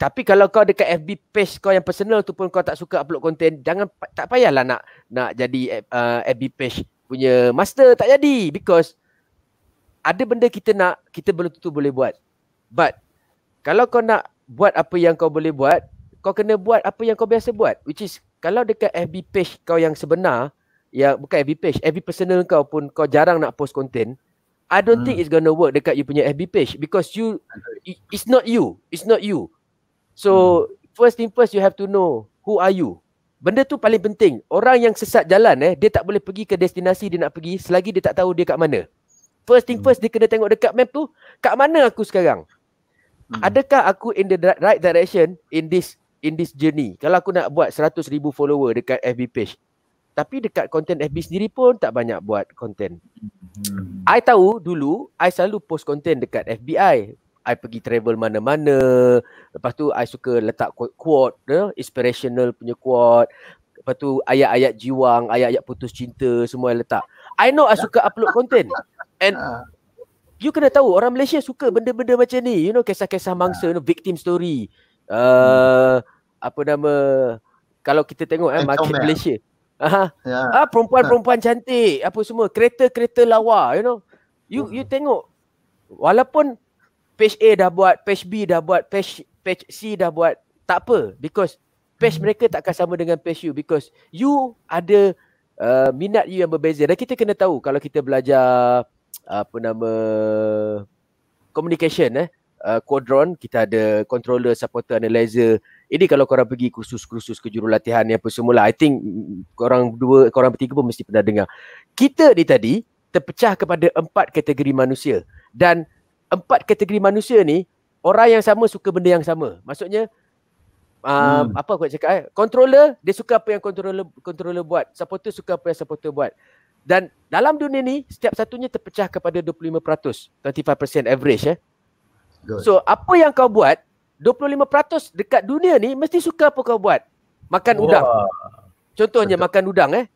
tapi kalau kau dekat FB page kau yang personal tu pun kau tak suka upload content, jangan tak payahlah nak nak jadi uh, eh, FB page punya master tak jadi because ada benda kita nak kita belum tentu boleh buat. But kalau kau nak buat apa yang kau boleh buat, kau kena buat apa yang kau biasa buat. Which is kalau dekat FB page kau yang sebenar, ya bukan FB page, FB personal kau pun kau jarang nak post content. I don't hmm. think it's gonna work dekat you punya FB page because you it's not you. It's not you. So hmm. first thing first you have to know who are you. Benda tu paling penting. Orang yang sesat jalan eh, dia tak boleh pergi ke destinasi dia nak pergi selagi dia tak tahu dia kat mana. First thing hmm. first dia kena tengok dekat map tu, kat mana aku sekarang? Hmm. adakah aku in the right direction in this in this journey kalau aku nak buat 100,000 follower dekat FB page tapi dekat content FB sendiri pun tak banyak buat content hmm. I tahu dulu I selalu post content dekat FBI I pergi travel mana-mana lepas tu I suka letak quote, quote eh? inspirational punya quote lepas tu ayat-ayat jiwang ayat-ayat putus cinta semua I letak I know I suka upload content and ah you kena tahu orang Malaysia suka benda-benda macam ni. You know kisah-kisah ya. mangsa, you know, victim story. Hmm. Uh, hmm. apa nama kalau kita tengok eh market Malaysia. Ya. Aha. Yeah. Ah perempuan-perempuan cantik, apa semua, kereta-kereta lawa, you know. You hmm. you tengok walaupun page A dah buat, page B dah buat, page page C dah buat, tak apa because page hmm. mereka tak takkan sama dengan page you because you ada uh, minat you yang berbeza. Dan kita kena tahu kalau kita belajar apa nama communication eh uh, quadron kita ada controller supporter analyzer ini kalau korang pergi kursus-kursus ke jurulatihan ni apa semula I think korang dua korang tiga pun mesti pernah dengar kita ni tadi terpecah kepada empat kategori manusia dan empat kategori manusia ni orang yang sama suka benda yang sama maksudnya Uh, hmm. apa aku nak cakap eh controller dia suka apa yang controller controller buat supporter suka apa yang supporter buat dan dalam dunia ni setiap satunya terpecah kepada 25%, 25% average eh. So apa yang kau buat 25% dekat dunia ni mesti suka apa kau buat. Makan Wah. udang. Contohnya Betul. makan udang eh.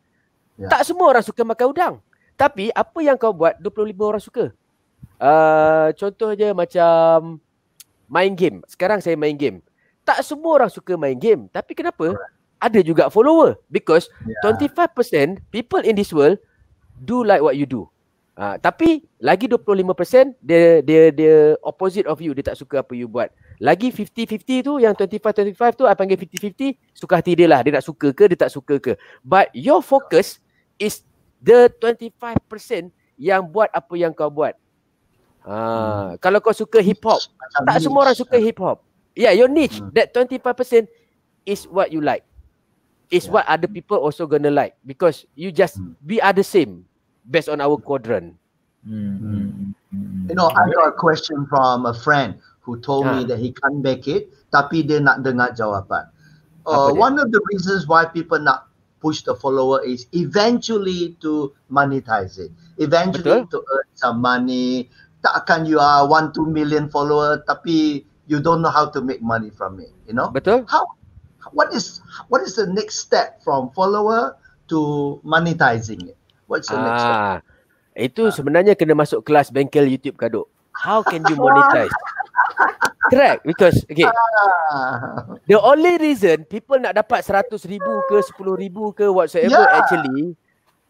Ya. Tak semua orang suka makan udang. Tapi apa yang kau buat 25 orang suka. Uh, contohnya macam main game. Sekarang saya main game. Tak semua orang suka main game. Tapi kenapa? Ada juga follower. Because ya. 25% people in this world do like what you do. Uh, tapi lagi 25% dia dia dia opposite of you dia tak suka apa you buat. Lagi 50-50 tu yang 25-25 tu I panggil 50-50 suka hati dia lah dia tak suka ke dia tak suka ke. But your focus is the 25% yang buat apa yang kau buat. Uh, hmm. kalau kau suka hip hop, tak niche. semua orang suka hip hop. Yeah, your niche hmm. that 25% is what you like. Is yeah. what other people also gonna like because you just hmm. we are the same. based on our quadrant. Mm. You know, I got a question from a friend who told ha. me that he can't make it, tapi dia nak dengar jawapan. Uh, one of the reasons why people not push the follower is eventually to monetize it, eventually Betul? to earn some money. Takkan you are one two million follower, tapi you don't know how to make money from it. You know. Betul. How? What is what is the next step from follower to monetizing it? What's the ah, next step? Itu ah. sebenarnya kena masuk kelas bengkel YouTube kaduk. How can you monetize? Correct. Because, okay. Ah. The only reason people nak dapat seratus ribu ke sepuluh ribu ke whatsoever yeah. actually,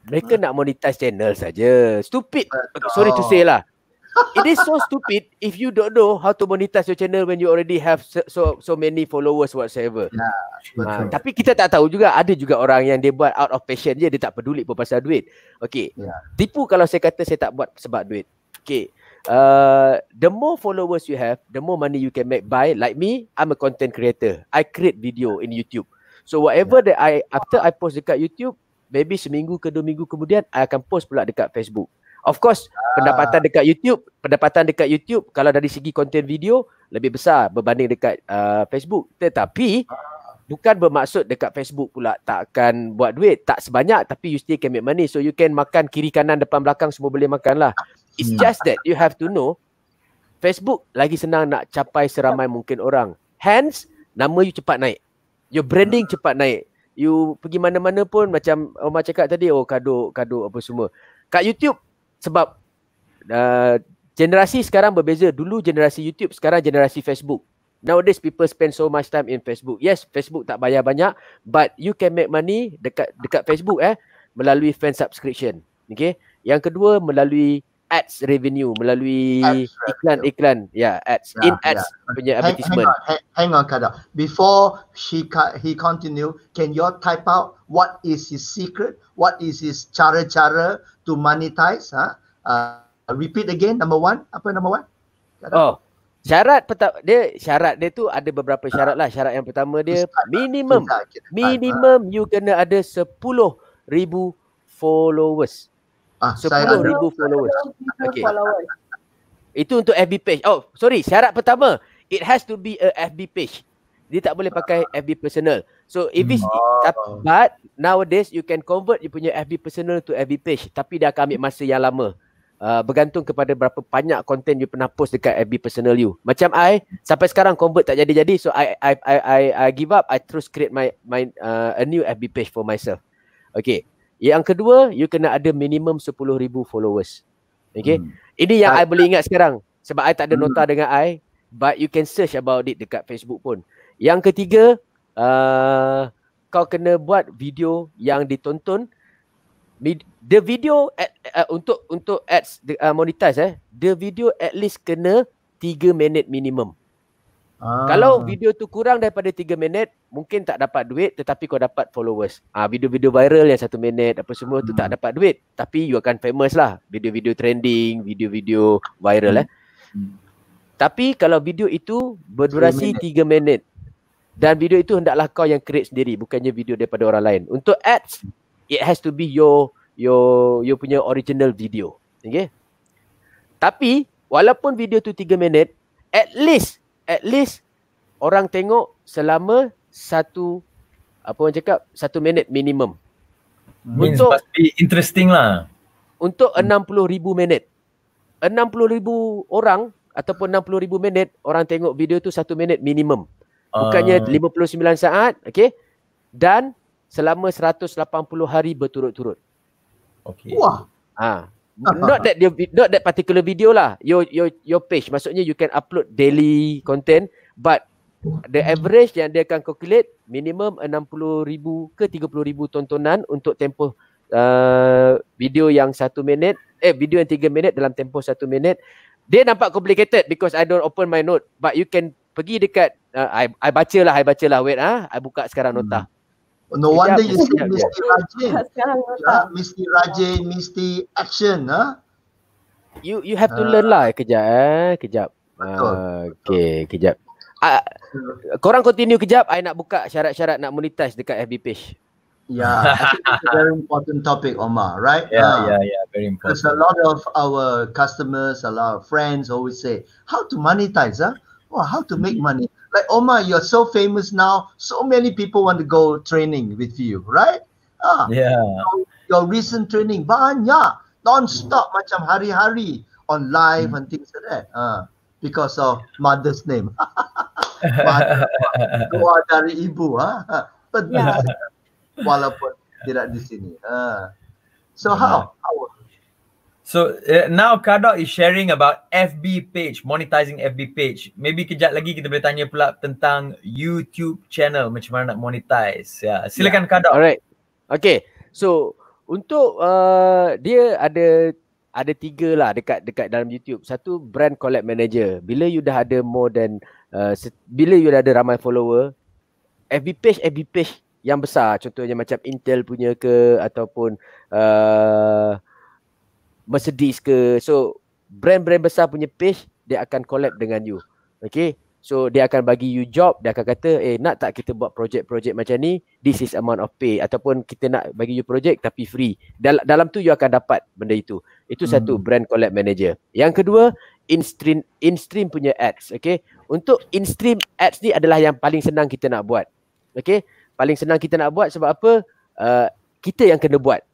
mereka ah. nak monetize channel saja. Stupid. Betul. Sorry to say lah it is so stupid if you don't know how to monetize your channel when you already have so so many followers whatsoever. Nah, ya, uh, tapi kita tak tahu juga ada juga orang yang dia buat out of passion je dia tak peduli pun pasal duit. Okay. Yeah. Tipu kalau saya kata saya tak buat sebab duit. Okay. Uh, the more followers you have, the more money you can make by like me, I'm a content creator. I create video in YouTube. So whatever yeah. that I, after I post dekat YouTube, maybe seminggu ke dua minggu kemudian, I akan post pula dekat Facebook. Of course, ah. pendapatan dekat YouTube, pendapatan dekat YouTube kalau dari segi konten video lebih besar berbanding dekat uh, Facebook. Tetapi ah. bukan bermaksud dekat Facebook pula takkan buat duit, tak sebanyak tapi you still can make money. So you can makan kiri kanan depan belakang semua boleh makan lah. It's hmm. just that you have to know Facebook lagi senang nak capai seramai mungkin orang. Hence, nama you cepat naik. Your branding ah. cepat naik. You pergi mana-mana pun macam Omar cakap tadi, oh kadok, kadok apa semua. Kat YouTube, sebab uh, generasi sekarang berbeza dulu generasi YouTube sekarang generasi Facebook nowadays people spend so much time in Facebook yes Facebook tak bayar banyak but you can make money dekat dekat Facebook eh melalui fan subscription okay yang kedua melalui ads revenue melalui iklan iklan ya yeah, ads yeah, in ya. ads yeah. punya advertisement hang, hang on kada before she he continue can you type out what is his secret what is his cara-cara to monetize ha huh? uh, repeat again number one apa number one kada. oh syarat pertama dia syarat dia tu ada beberapa ah. syarat lah syarat yang pertama dia lah. minimum ha. minimum you kena ada 10000 followers Ah, 10,000 saya 10,000 followers. Okay. Itu untuk FB page. Oh, sorry. Syarat pertama, it has to be a FB page. Dia tak boleh pakai FB personal. So, if it's, oh. but nowadays you can convert you punya FB personal to FB page. Tapi dia akan ambil masa yang lama. Uh, bergantung kepada berapa banyak konten you pernah post dekat FB personal you. Macam I sampai sekarang convert tak jadi-jadi. So I I I I, I give up. I terus create my my uh, a new FB page for myself. Okay. Yang kedua, you kena ada minimum 10,000 followers. Okay. Hmm. Ini yang I, I boleh ingat sekarang. Sebab I tak ada hmm. nota dengan I. But you can search about it dekat Facebook pun. Yang ketiga, uh, kau kena buat video yang ditonton. The video at, uh, untuk untuk ads uh, monetize eh. The video at least kena 3 minit minimum. Ah. Kalau video tu kurang daripada 3 minit, mungkin tak dapat duit tetapi kau dapat followers. Ah ha, video-video viral yang 1 minit apa semua hmm. tu tak hmm. dapat duit, tapi you akan famous lah. Video-video trending, video-video viral eh. hmm. eh. Tapi kalau video itu berdurasi 3 minit. 3 minit dan video itu hendaklah kau yang create sendiri bukannya video daripada orang lain. Untuk ads it has to be your your your punya original video. Okay? Tapi walaupun video tu 3 minit, at least at least orang tengok selama satu apa orang cakap satu minit minimum. Means untuk, must interesting lah. Untuk enam puluh 60,000 minit. ribu orang ataupun enam puluh ribu minit orang tengok video tu satu minit minimum. Bukannya ah. lima puluh sembilan saat. Okay. Dan selama seratus lapan puluh hari berturut-turut. Okay. Wah. ah Mm-hmm. not that your not that particular video lah your your your page maksudnya you can upload daily content but the average yang dia akan calculate minimum 60,000 ke 30,000 tontonan untuk tempo uh, video yang satu minit eh video yang tiga minit dalam tempo satu minit dia nampak complicated because i don't open my note but you can pergi dekat uh, i i lah, i baca lah. wait ah i buka sekarang nota hmm. Oh, no wonder you see Misty Rajin. Ya, Misty Rajin, Misty Action. Ha? You you have to uh, learn lah eh, kejap eh kejap. Uh, ah, okay kejap. Uh, korang continue kejap. I nak buka syarat-syarat nak monetize dekat FB page. Yeah, it's a very important topic, Omar. Right? Yeah, uh, yeah, yeah. Ya, very important. Because a lot of our customers, a lot of friends always say, how to monetize? Huh? Well, oh, how to make money? like Omar, you're so famous now, so many people want to go training with you, right? Ah, yeah. Your recent training, banyak, non-stop, mm. macam hari-hari on live mm. and things like that. Ah, because of mother's name. Mother, dari ibu. Ah. But yeah. walaupun tidak di sini. Ah. So yeah. how? how So uh, now Kadok is sharing about FB page, monetizing FB page. Maybe kejap lagi kita boleh tanya pula tentang YouTube channel macam mana nak monetize. Ya, yeah. silakan yeah. Kadok. Alright. Okay. So untuk uh, dia ada ada tiga lah dekat dekat dalam YouTube. Satu brand collab manager. Bila you dah ada more than uh, bila you dah ada ramai follower, FB page, FB page yang besar. Contohnya macam Intel punya ke ataupun uh, Mercedes ke so brand-brand besar punya page dia akan collab dengan you okay so dia akan bagi you job dia akan kata eh nak tak kita buat projek-projek macam ni this is amount of pay ataupun kita nak bagi you projek tapi free Dal- dalam tu you akan dapat benda itu itu hmm. satu brand collab manager yang kedua in-stream, in-stream punya ads okay untuk in-stream ads ni adalah yang paling senang kita nak buat okay paling senang kita nak buat sebab apa uh, kita yang kena buat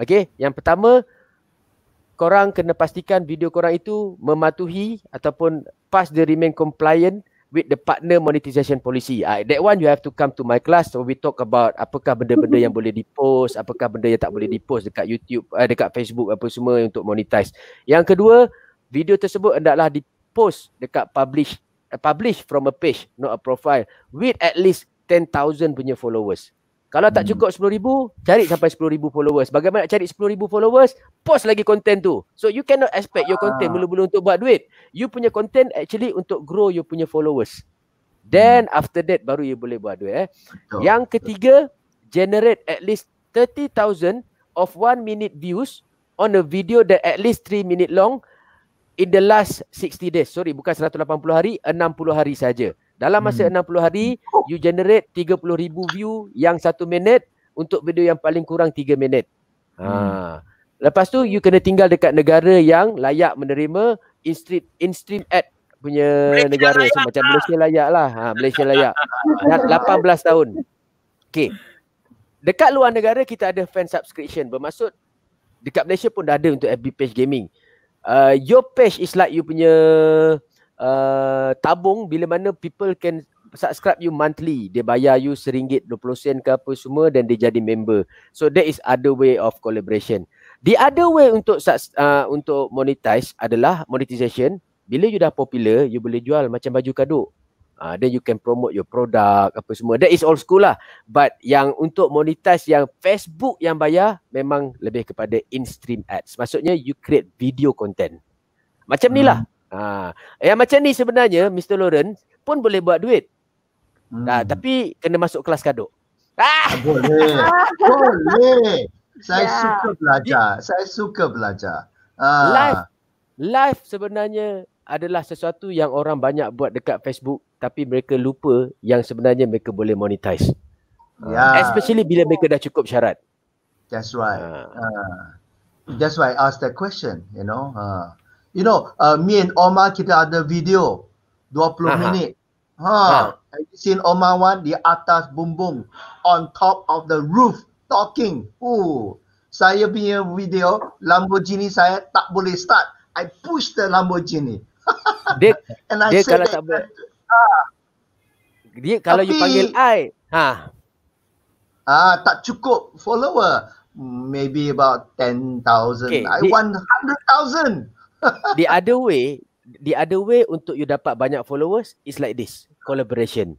okay yang pertama korang kena pastikan video korang itu mematuhi ataupun pass the remain compliant with the partner monetization policy. Uh, that one you have to come to my class so we talk about apakah benda-benda yang boleh dipost, apakah benda yang tak boleh dipost dekat YouTube, uh, dekat Facebook apa semua untuk monetize. Yang kedua, video tersebut hendaklah dipost dekat publish uh, publish from a page not a profile with at least 10,000 punya followers. Kalau tak hmm. cukup hmm. 10,000, cari sampai 10,000 followers. Bagaimana nak cari 10,000 followers? Post lagi content tu. So you cannot expect your content ah. mula-mula untuk buat duit. You punya content actually untuk grow you punya followers. Then hmm. after that baru you boleh buat duit eh. Yang ketiga, generate at least 30,000 of one minute views on a video that at least three minute long in the last 60 days. Sorry, bukan 180 hari, 60 hari saja. Dalam masa hmm. 60 hari, you generate 30,000 view yang satu minit untuk video yang paling kurang tiga minit. Ha. Hmm. Ha. Lepas tu, you kena tinggal dekat negara yang layak menerima in-stream, in ad punya Malaysia negara. so, macam lah. Malaysia layak lah. Ha, Malaysia layak. 18 tahun. Okay. Dekat luar negara, kita ada fan subscription. Bermaksud, dekat Malaysia pun dah ada untuk FB page gaming. Uh, your page is like you punya uh, tabung bila mana people can subscribe you monthly dia bayar you seringgit 20 sen ke apa semua dan dia jadi member so that is other way of collaboration the other way untuk uh, untuk monetize adalah monetization bila you dah popular you boleh jual macam baju kaduk Uh, then you can promote your product apa semua that is old school lah but yang untuk monetize yang Facebook yang bayar memang lebih kepada in-stream ads maksudnya you create video content macam ni lah hmm. Ha. Yang macam ni sebenarnya Mr. Lawrence pun boleh buat duit. Ha, hmm. Ha, tapi kena masuk kelas kadok. Ah! Boleh. boleh. Saya yeah. suka belajar. Saya suka belajar. Ha. Life. Life sebenarnya adalah sesuatu yang orang banyak buat dekat Facebook tapi mereka lupa yang sebenarnya mereka boleh monetize. Yeah. Especially bila mereka dah cukup syarat. That's right. Uh. Uh. That's why I ask that question, you know. Uh you know, uh, me and Omar kita ada video 20 Aha. minit. Ha. Ha. Have you seen Omar one di atas bumbung, on top of the roof talking. Ooh. Saya punya video Lamborghini saya tak boleh start. I push the Lamborghini. dia, and I dia kalau that, tak boleh. Ha. Dia kalau Tapi, you panggil I. Ha. Ah, tak cukup follower. Maybe about 10,000. Okay, I di, want 100,000 the other way the other way untuk you dapat banyak followers is like this collaboration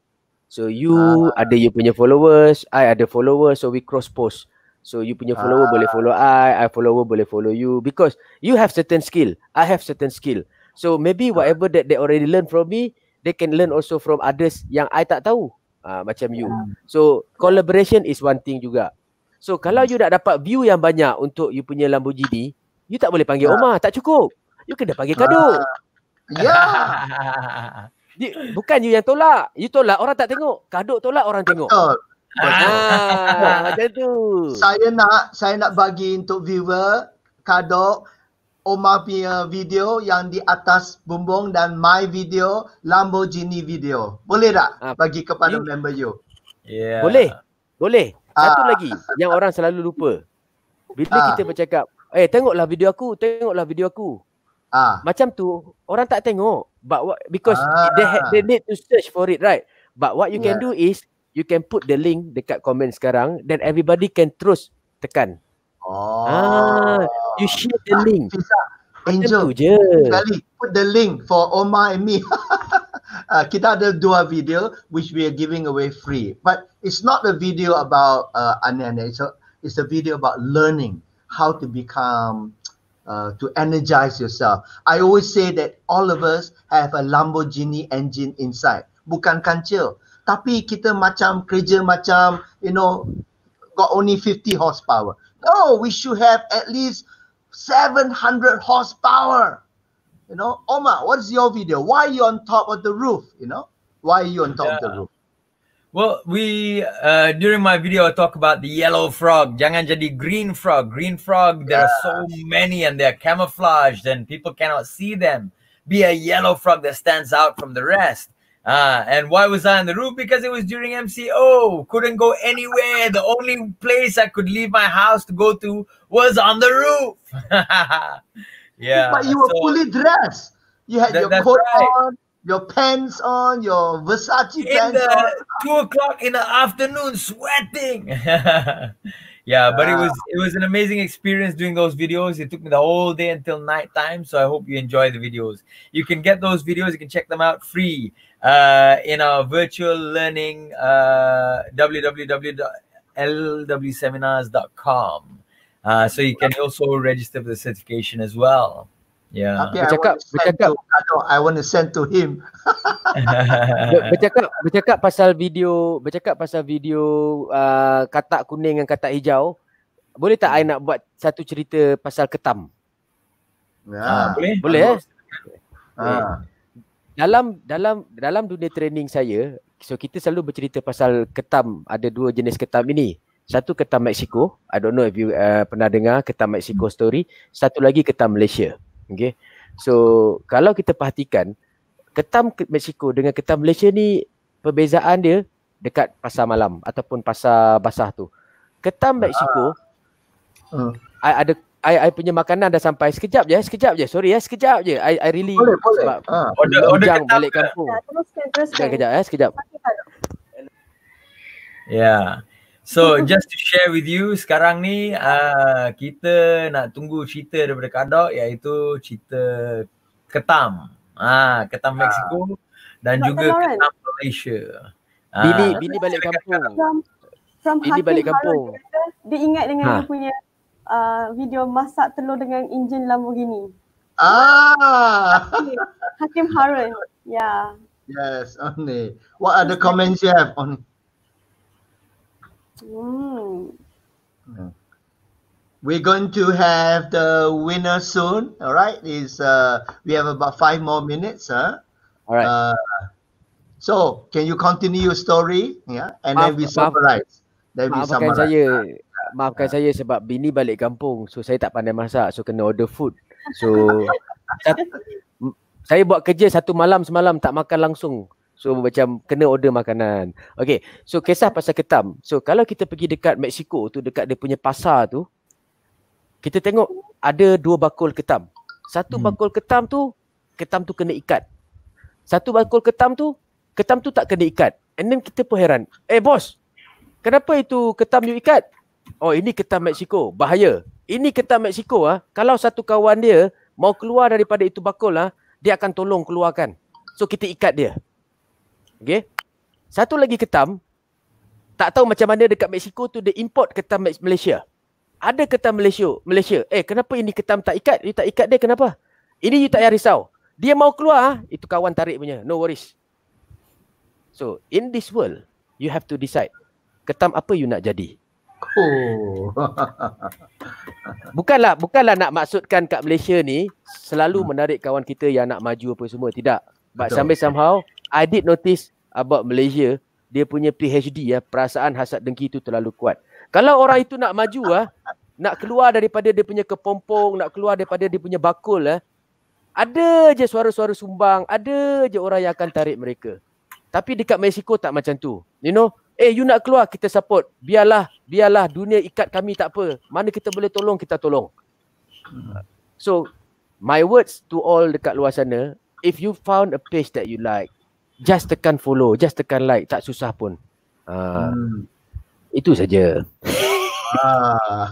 so you uh, ada you punya followers i ada followers so we cross post so you punya follower uh, boleh follow i i follower boleh follow you because you have certain skill i have certain skill so maybe ah. whatever that they already learn from me they can learn also from others yang i tak tahu uh, macam you so collaboration is one thing juga so kalau you nak dapat view yang banyak untuk you punya Lamborghini you tak boleh panggil uh, Omar tak cukup you kena bagi ah. kado. Ya. Yeah. bukan you yang tolak. You tolak orang tak tengok. kadu, tolak orang tengok. Betul. Ha. Ha. Saya nak saya nak bagi untuk viewer kado Omar punya video yang di atas bumbung dan my video Lamborghini video. Boleh tak ha. bagi kepada you. member you? Yeah. Boleh. Boleh. Satu ha. lagi yang orang selalu lupa. Bila ha. kita bercakap, eh tengoklah video aku, tengoklah video aku. Ah. Macam tu orang tak tengok but what, because ah. they ha, they need to search for it, right? But what you yeah. can do is you can put the link dekat komen sekarang then everybody can terus tekan. Oh. Ah, you share the link. Susah. Angel. je. Sekali put the link for Omar and me. Uh, kita ada dua video which we are giving away free but it's not a video about uh, ane-ane. It's it's a video about learning how to become Uh, to energize yourself. I always say that all of us have a Lamborghini engine inside. Bukan kancil. Tapi kita macam kerja macam, you know, got only 50 horsepower. No, we should have at least 700 horsepower. You know, Omar, what's your video? Why are you on top of the roof? You know, why are you on top yeah. of the roof? Well, we uh, during my video I talk about the yellow frog. Jangan jadi green frog. Green frog. There are so many, and they're camouflaged, and people cannot see them. Be a yellow frog that stands out from the rest. Uh, and why was I on the roof? Because it was during MCO. Couldn't go anywhere. The only place I could leave my house to go to was on the roof. yeah. But you were so, fully dressed. You had that, your coat right. on your pants on, your Versace pants the, on. Two o'clock in the afternoon, sweating. yeah, but it was it was an amazing experience doing those videos. It took me the whole day until night time. So I hope you enjoy the videos. You can get those videos. You can check them out free uh, in our virtual learning uh, www.lwseminars.com. Uh, so you can also register for the certification as well. Yeah. Tapi bercakap, I bercakap. To, I want to send to him. bercakap, bercakap pasal video, bercakap pasal video uh, katak kuning dengan katak hijau. Boleh tak I nak buat satu cerita pasal ketam? Ya, ha, boleh. Boleh eh? Ha. Dalam dalam dalam dunia training saya, so kita selalu bercerita pasal ketam, ada dua jenis ketam ini. Satu ketam Mexico, I don't know if you uh, pernah dengar ketam Mexico story, satu lagi ketam Malaysia. Okay. So kalau kita perhatikan ketam Mexico dengan ketam Malaysia ni perbezaan dia dekat pasar malam ataupun pasar basah tu. Ketam Mexico uh. Hmm. Uh. ada I, I punya makanan dah sampai sekejap je eh, sekejap je sorry ya sekejap je I, I really boleh, boleh. sebab ha. order, order ketam balik kampung. Ya, teruskan, teruskan. Sekejap, sekejap. Eh, ya. Yeah. So just to share with you sekarang ni uh, kita nak tunggu cerita daripada Kadok iaitu cerita Ketam. Ah, uh, Ketam uh, ah. Mexico dan juga kan? Ketam Malaysia. Ah, bini uh, bini balik kampung. From, from bini balik kampung. Haru, dia ingat dengan ha. dia punya uh, video masak telur dengan enjin Lamborghini. Ah. Hakim Harun. Ya. Yeah. Yes, only. What are the comments you have on Mm. We're going to have the winner soon. All right. Is uh, we have about five more minutes, huh? All right. Uh, so can you continue your story? Yeah, and maaf, then we summarize. Maaf, then we maafkan saya, ha. maafkan ha. saya sebab bini balik kampung, so saya tak pandai masak, so kena order food. So saya buat kerja satu malam semalam tak makan langsung. So macam kena order makanan. Okay. So kisah pasal ketam. So kalau kita pergi dekat Mexico tu, dekat dia punya pasar tu, kita tengok ada dua bakul ketam. Satu hmm. bakul ketam tu, ketam tu kena ikat. Satu bakul ketam tu, ketam tu tak kena ikat. And then kita pun heran. Eh bos, kenapa itu ketam you ikat? Oh ini ketam Mexico. Bahaya. Ini ketam Mexico ah. Kalau satu kawan dia mau keluar daripada itu bakul lah, dia akan tolong keluarkan. So kita ikat dia. Okay. Satu lagi ketam, tak tahu macam mana dekat Mexico tu dia import ketam Malaysia. Ada ketam Malaysia. Malaysia. Eh, kenapa ini ketam tak ikat? You tak ikat dia, kenapa? Ini you tak payah risau. Dia mau keluar, ah, itu kawan tarik punya. No worries. So, in this world, you have to decide. Ketam apa you nak jadi? Oh. bukanlah, bukanlah nak maksudkan kat Malaysia ni selalu menarik kawan kita yang nak maju apa semua. Tidak. But Betul. somehow, I did notice about Malaysia, dia punya PhD ya, perasaan hasad dengki itu terlalu kuat. Kalau orang itu nak maju ah, nak keluar daripada dia punya kepompong, nak keluar daripada dia punya bakul ah, ada je suara-suara sumbang, ada je orang yang akan tarik mereka. Tapi dekat Mexico tak macam tu. You know, eh you nak keluar kita support. Biarlah, biarlah dunia ikat kami tak apa. Mana kita boleh tolong, kita tolong. So, my words to all dekat luar sana, if you found a page that you like, just tekan follow, just tekan like, tak susah pun. Uh, hmm. Itu saja. Ah.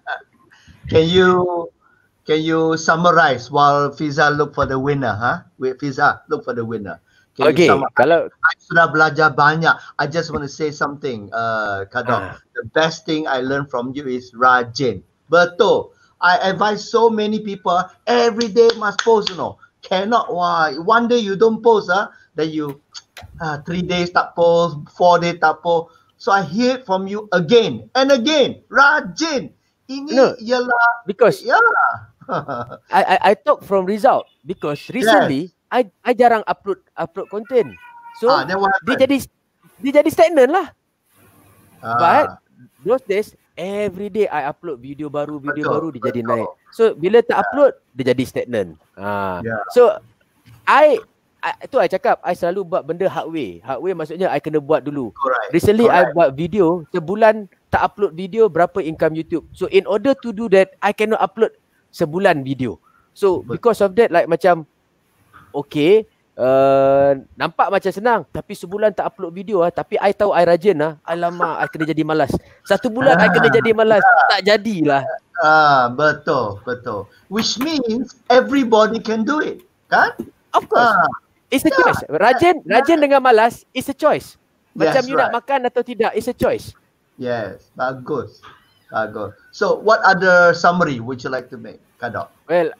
can you can you summarize while Fiza look for the winner, huh? Ha? With Fiza look for the winner. Can okay. Kalau I sudah belajar banyak. I just want to say something, uh, Kadok. Uh. The best thing I learn from you is rajin. Betul. I advise so many people every day must post, you know. Cannot why? One day you don't post, huh? that you uh, three days tak post, four days tak post. So I hear from you again and again. Rajin. Ini no, ialah. Because. Ya. I, I I talk from result because recently yes. I I jarang upload upload content. So ah, dia jadi dia jadi stagnant lah. Ah. But those days every day I upload video baru video betul, baru dia betul. jadi naik. So bila tak yeah. upload dia jadi stagnant. Ah. Yeah. So I itu I cakap I selalu buat benda hard way. Hard way maksudnya I kena buat dulu. Alright. Recently Alright. I buat video sebulan tak upload video berapa income YouTube. So in order to do that I cannot upload sebulan video. So because of that like macam okay uh, nampak macam senang tapi sebulan tak upload video lah tapi I tahu I rajin lah alamak I kena jadi malas satu bulan ah, I kena ah. jadi malas yeah. tak jadilah ah, betul betul which means everybody can do it kan of course ah. It's a tak. choice. Rajin, uh, rajin uh, dengan malas, it's a choice. Macam yes, you right. nak makan atau tidak, it's a choice. Yes, bagus. Bagus. So, what other summary would you like to make, Kadok? Well,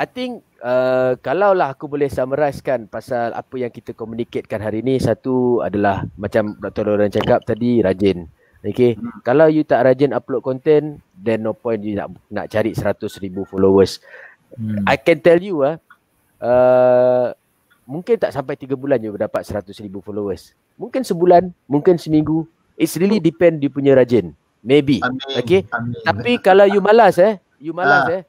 I think uh, kalau aku boleh summarize pasal apa yang kita communicatekan hari ini satu adalah macam Dr. Loren cakap tadi, rajin. Okay, hmm. kalau you tak rajin upload content, then no point you nak, nak cari 100,000 followers. Hmm. I can tell you ah, uh, mungkin tak sampai tiga bulan je dapat seratus ribu followers. Mungkin sebulan, mungkin seminggu. It's really hmm. depend dia punya rajin. Maybe. Amin. Okay. Amin. Tapi kalau you malas eh, you malas ha. eh,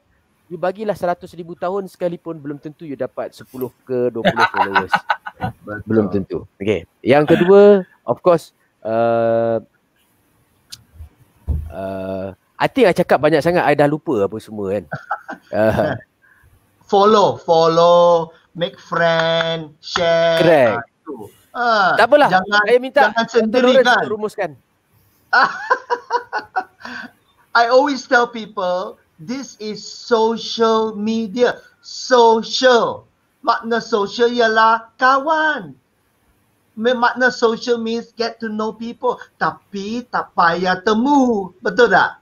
you bagilah ribu tahun sekalipun belum tentu you dapat sepuluh ke dua puluh followers. belum tentu. Okay. Yang kedua, of course, uh, uh, I think I cakap banyak sangat, I dah lupa apa semua kan. Uh, follow, follow make friend, share. Ah, tu. Ah, tak apalah. Jangan, saya minta jangan sendiri kan. Rumuskan. I always tell people this is social media. Social. Makna social ialah kawan. Makna social means get to know people. Tapi tak payah temu. Betul tak?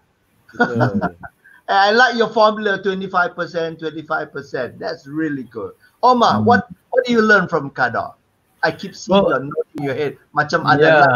Betul. I like your formula 25%, 25%. That's really good. Omar, hmm. what what do you learn from Kada? I keep seeing well, your note in your head, macam ada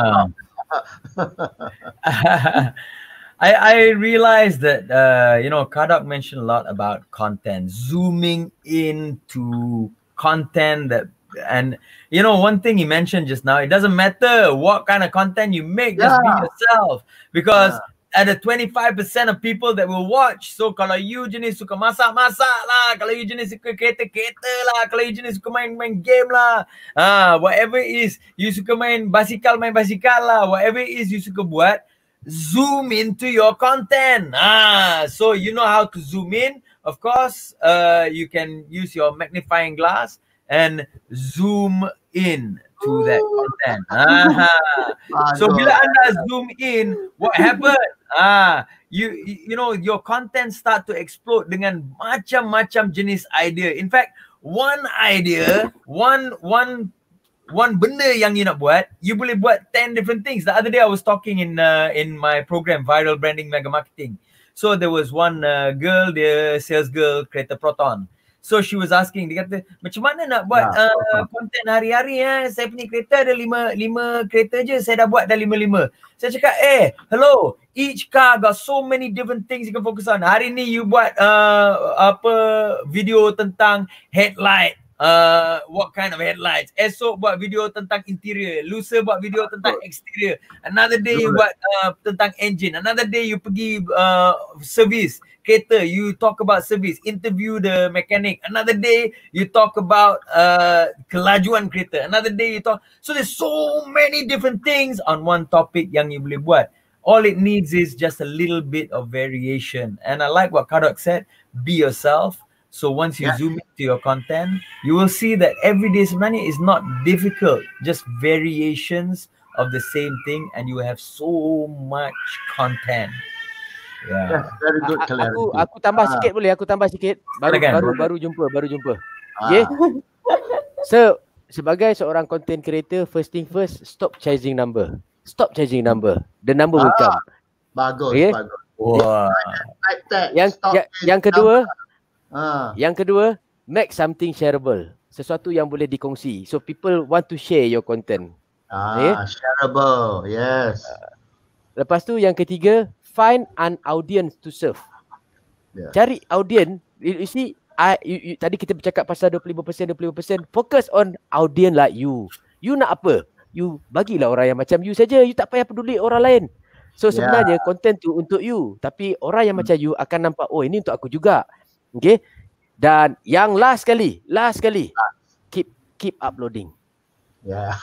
I I realized that uh, you know Kadok mentioned a lot about content, zooming into content that and you know one thing he mentioned just now it doesn't matter what kind of content you make yeah. just be yourself because yeah. ada 25% of people that will watch. So kalau you jenis suka masak-masak lah, kalau you jenis suka kereta-kereta lah, kalau you jenis suka main-main game lah, ah uh, whatever it is, you suka main basikal, main basikal lah, whatever it is you suka buat, zoom into your content. Ah, uh, so you know how to zoom in. Of course, uh, you can use your magnifying glass and zoom in to Ooh. that content. Oh. so bila anda zoom in, what happened? Ah, you you know your content start to explode dengan macam-macam jenis idea. In fact, one idea, one one one benda yang you nak buat, you boleh buat 10 different things. The other day I was talking in uh, in my program Viral Branding Mega Marketing. So there was one uh, girl, the sales girl, created Proton. So she was asking dia kata macam mana nak buat nah, uh, uh, content hari-hari ya? saya punya kereta ada lima lima kereta je saya dah buat dah lima-lima. Saya cakap eh hello each car got so many different things you can focus on. Hari ni you buat uh, apa video tentang headlight uh, what kind of headlights. Esok buat video tentang interior. Lusa buat video tentang exterior. Another day you buat uh, tentang engine. Another day you pergi uh, service. kereta, you talk about service, interview the mechanic. Another day, you talk about uh, kelajuan kereta. Another day, you talk. So there's so many different things on one topic yang you boleh buat. All it needs is just a little bit of variation. And I like what Kadok said, be yourself. So once you yeah. zoom into your content, you will see that everyday sebenarnya is not difficult, just variations of the same thing and you have so much content. Yeah. Very good Kelly. Aku aku tambah ah. sikit boleh? Aku tambah sikit. Baru Again, baru, baru jumpa, baru jumpa. Ah. Yeah. So, sebagai seorang content creator, first thing first, stop chasing number. Stop chasing number. The number ah. will come. Bagus, yeah. bagus. Wah. Wow. Yang yang, ya, yang kedua. Ah. Yang kedua, make something shareable. Sesuatu yang boleh dikongsi. So people want to share your content. Ah, yeah. shareable. Yes. Lepas tu yang ketiga, find an audience to serve. Yeah. Cari audience. You, see, I, you, you, tadi kita bercakap pasal 25%, 25%. Focus on audience like you. You nak apa? You bagilah orang yang macam you saja. You tak payah peduli orang lain. So sebenarnya yeah. content tu untuk you. Tapi orang yang hmm. macam you akan nampak, oh ini untuk aku juga. Okay? Dan yang last sekali, last sekali. Keep keep uploading. Yeah.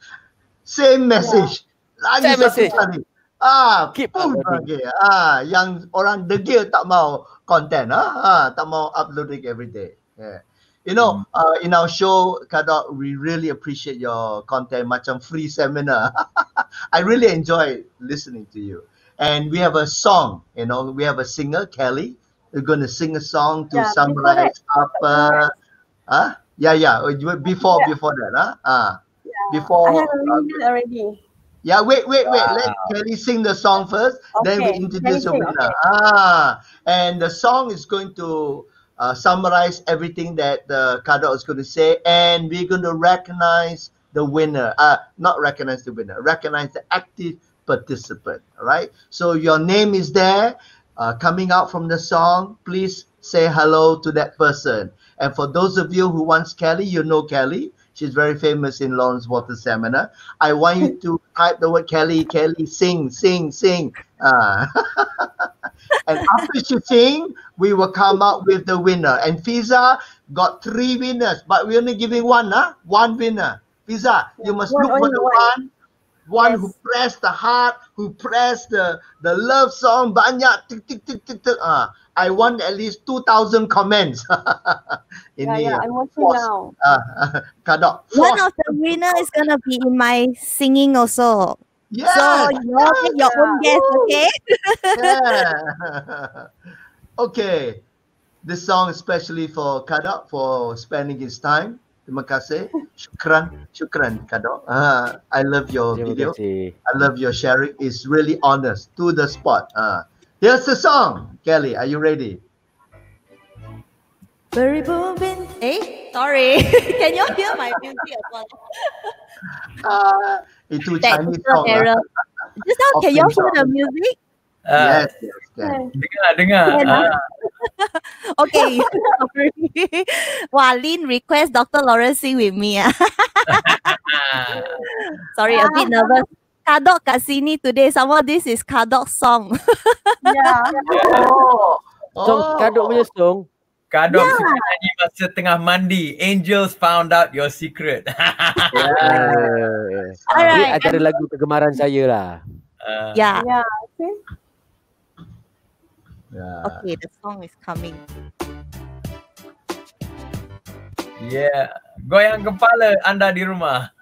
Same message. Lagi Same message. tadi. Ah, keep full lagi. Ah, yang orang degil tak mau content ah, ah tak mau uploading every day. Yeah. You know, hmm. uh, in our show, Kadok, we really appreciate your content, macam free seminar. I really enjoy listening to you. And we have a song, you know, we have a singer, Kelly. We're going to sing a song to yeah, summarize up. Uh, huh? Yeah, yeah. Oh, before, yeah. before that. Huh? Uh, yeah. Before, I have a minute uh, already. Yeah, wait, wait, wait. Wow. Let Kelly sing the song first, okay. then we introduce the winner. Okay. Ah, and the song is going to uh, summarize everything that the is going to say, and we're going to recognize the winner. Uh, not recognize the winner, recognize the active participant. All right. So your name is there, uh, coming out from the song. Please say hello to that person. And for those of you who wants Kelly, you know Kelly. She's very famous in Lawrence Water Seminar. I want you to type the word Kelly, Kelly, sing, sing, sing. Uh, and after she sing, we will come up with the winner. And Fiza got three winners, but we're only giving one, huh? One winner. Fiza, you must look for the one one yes. who pressed the heart, who pressed the the love song banyak. Tick, tick, tick, tick, tick. Uh, I want at least two thousand comments. in yeah, the, yeah, I'm watching force, now. Uh, uh, one of the winner is gonna be in my singing also. Yes. So you yeah, your yeah. own guess, okay? yeah. Okay. This song especially for Kadok for spending his time Terima kasih. Shukran. Shukran, Kado. Uh, I love your video. I love your sharing. It's really honest. To the spot. Uh, here's the song. Kelly, are you ready? Very bin... Eh, sorry. Can you hear my music? uh, ah, too Chinese song. Error. Just now, can you hear the music? Ah. Yes, yes, yes. Dengar, dengar. Yeah, ah. okay. Walin request Dr. Lawrence sing with me. Ah. Sorry, a bit nervous. Kadok kat sini today. Some this is Kadok song. yeah. Oh. Kadok punya song. Kadok yeah. nyanyi masa tengah mandi. Angels found out your secret. yeah. All right. lagu kegemaran saya lah. Uh. Yeah. Yeah. Ya. Ya, okay. Yeah. Okay, the song is coming. Yeah, goyang kepala anda di rumah.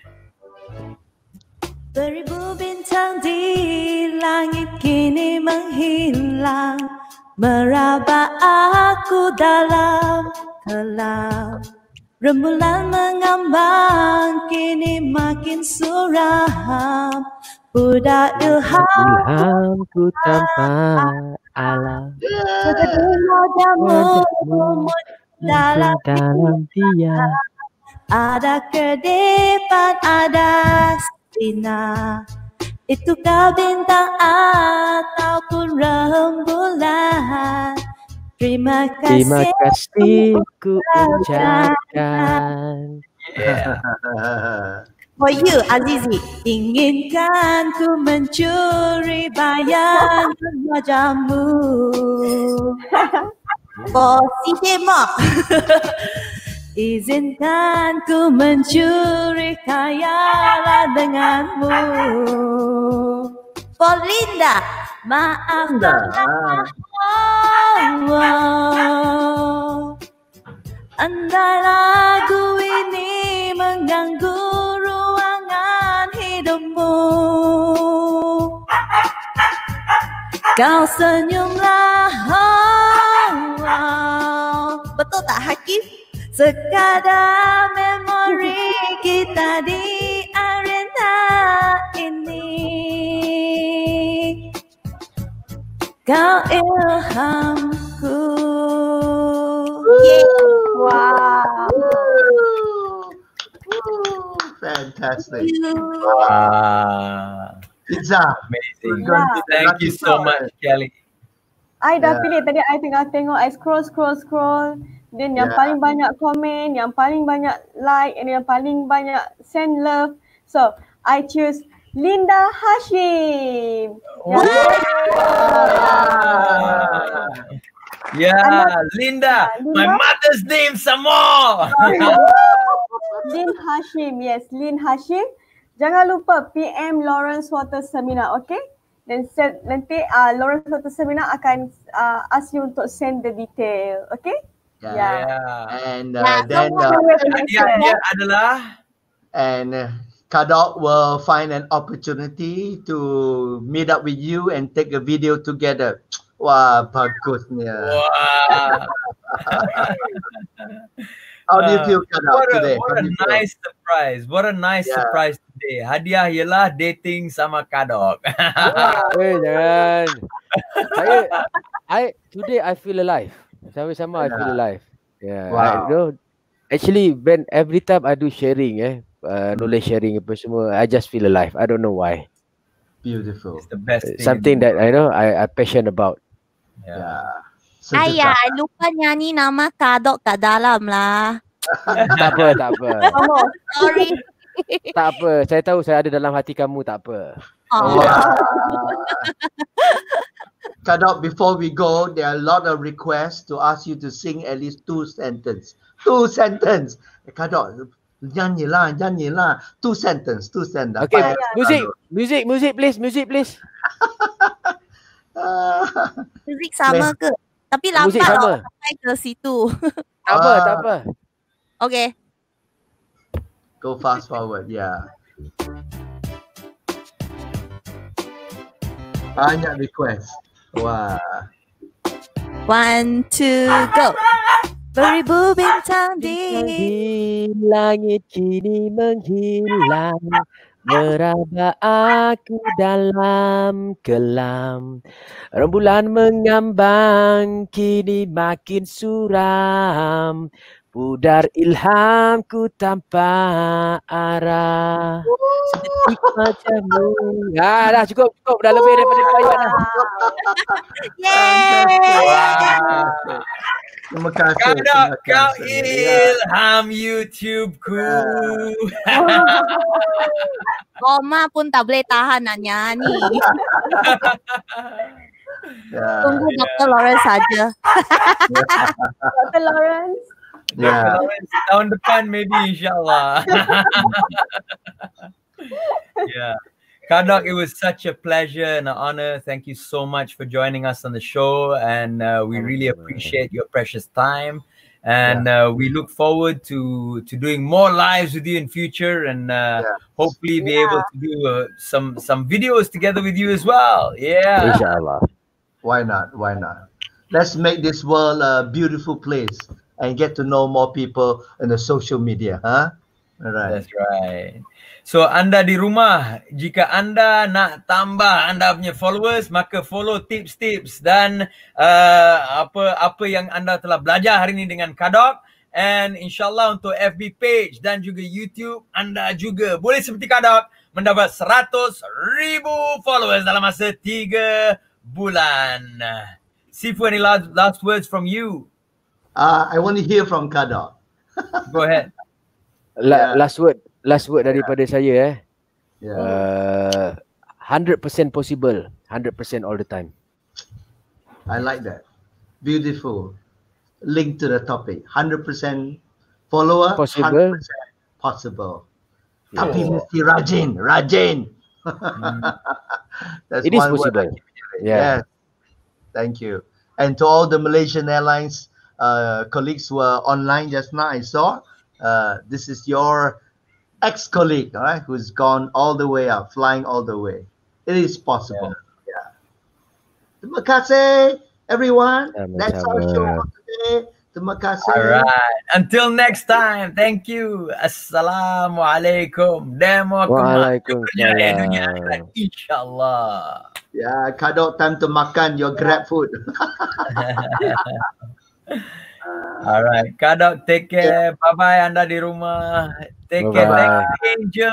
Beribu bintang di langit kini menghilang Meraba aku dalam kelam Rembulan mengambang kini makin suram Budak ilham, ku tanpa alam. Wajahmu dalam, dalam dia. Ada kedipan, ada itu Itukah bintang ataupun rembulan? Terima kasih. Terima kasih ku ucapkan. Yeah. For oh, you, ya, Azizi. Inginkan ku mencuri bayang wajahmu. For Sihe Izinkan ku mencuri kayalah denganmu. For Linda. Maafkan ah. Allah. Andai lagu ini mengganggu. Kau senyumlah oh, oh. Betul tak Hakim? Sekadar memori kita di arena ini Kau ilhamku Yeah. Wow. Fantastic. Thank It's amazing. Yeah. Thank you so much, Kelly. I dah yeah. pilih tadi I tengah tengok I scroll scroll scroll then yang yeah. paling banyak komen, yang paling banyak like and yang paling banyak send love. So, I choose Linda Hashim. Yeah. Yeah. Yeah. yeah, Linda, ah, Linda. my mother's name some more. Lin Hashim, yes, Lin Hashim. Jangan lupa PM Lawrence Water Seminar, okay? Then send, nanti uh, Lawrence Water Seminar akan uh, ask you untuk send the detail, okay? Yeah. yeah. Ya. And uh, yeah, then the uh, uh adalah and uh, Kadok will find an opportunity to meet up with you and take a video together. Wah, bagusnya. Wah. How do you uh, feel uh, what a, today? What a nice feel? surprise. What a nice yeah. surprise today. Hadiah ialah dating sama Kadok. Wah, hey, jangan. Saya, I, today I feel alive. Sama-sama yeah. I feel alive. Yeah. Wow. I, you know, actually, when every time I do sharing, eh, uh, knowledge sharing apa semua, I just feel alive. I don't know why. Beautiful. It's the best uh, thing. Something that I know I, I passionate about. Yeah. yeah sejuta. Ayah, lupa nyanyi nama kadok kat dalam lah. tak apa, tak apa. Oh, sorry. tak apa, saya tahu saya ada dalam hati kamu, tak apa. Oh. Yeah. kadok, before we go, there are a lot of requests to ask you to sing at least two sentence. Two sentence, eh, Kadok, nyanyilah, nyanyilah. Two sentence, two sentence. Okay, Bye. music, kadok. music, music please, music please. uh, music sama ke? Tapi lambat Musik sama. sampai ke situ. Tak apa, tak ah. apa. Okay. Go fast forward, yeah. Banyak request. Wah. One, two, go. Beribu bintang di, di langit kini menghilang. Meraba aku dalam kelam Rembulan mengambang Kini makin suram Pudar ilhamku tanpa arah Sedikit oh. macammu ya, ah, Dah cukup, cukup Dah lebih daripada kaya dah Yeay Makasih. Shout out kau ilham YouTube ku. Koma pun tak boleh tahan nanya ni. Ya. Tunggu yeah. Dr. Lawrence saja. yeah. Dr. Lawrence. Yeah. Ya. Tahun depan maybe insyaAllah. yeah. Kadok, it was such a pleasure and an honor. Thank you so much for joining us on the show. And uh, we really appreciate your precious time. And yeah. uh, we look forward to, to doing more lives with you in future and uh, yeah. hopefully be yeah. able to do uh, some, some videos together with you as well. Yeah. Inshallah. Why not? Why not? Let's make this world a beautiful place and get to know more people in the social media, huh? All right. That's right. So anda di rumah, jika anda nak tambah anda punya followers, maka follow tips-tips dan apa-apa uh, yang anda telah belajar hari ini dengan Kadok. And insyaAllah untuk FB page dan juga YouTube, anda juga boleh seperti Kadok mendapat 100,000 followers dalam masa 3 bulan. Sifu, any last, last words from you? Uh, I want to hear from Kadok. Go ahead. La- Last word last word daripada yeah. saya eh. Yeah. Uh, 100% possible, 100% all the time. I like that. Beautiful. Link to the topic. 100% follower, possible. 100% possible. Yeah. Tapi mesti rajin, rajin. Mm. That's It is possible. yeah. yeah. Thank you. And to all the Malaysian Airlines uh, colleagues who are online just now, I saw uh, this is your ex-colleague, all right, who's gone all the way up, flying all the way. It is possible. Yeah. yeah. Terima kasih, everyone. sama That's our show for today. Terima kasih. All right. Until next time. Thank you. Assalamualaikum. Demo Waalaikumsalam. Insyaallah. Yeah, kadok time to makan your grab food. Alright. Kak Dok, take care. Bye-bye anda di rumah. Take Bye-bye. care. Thank you.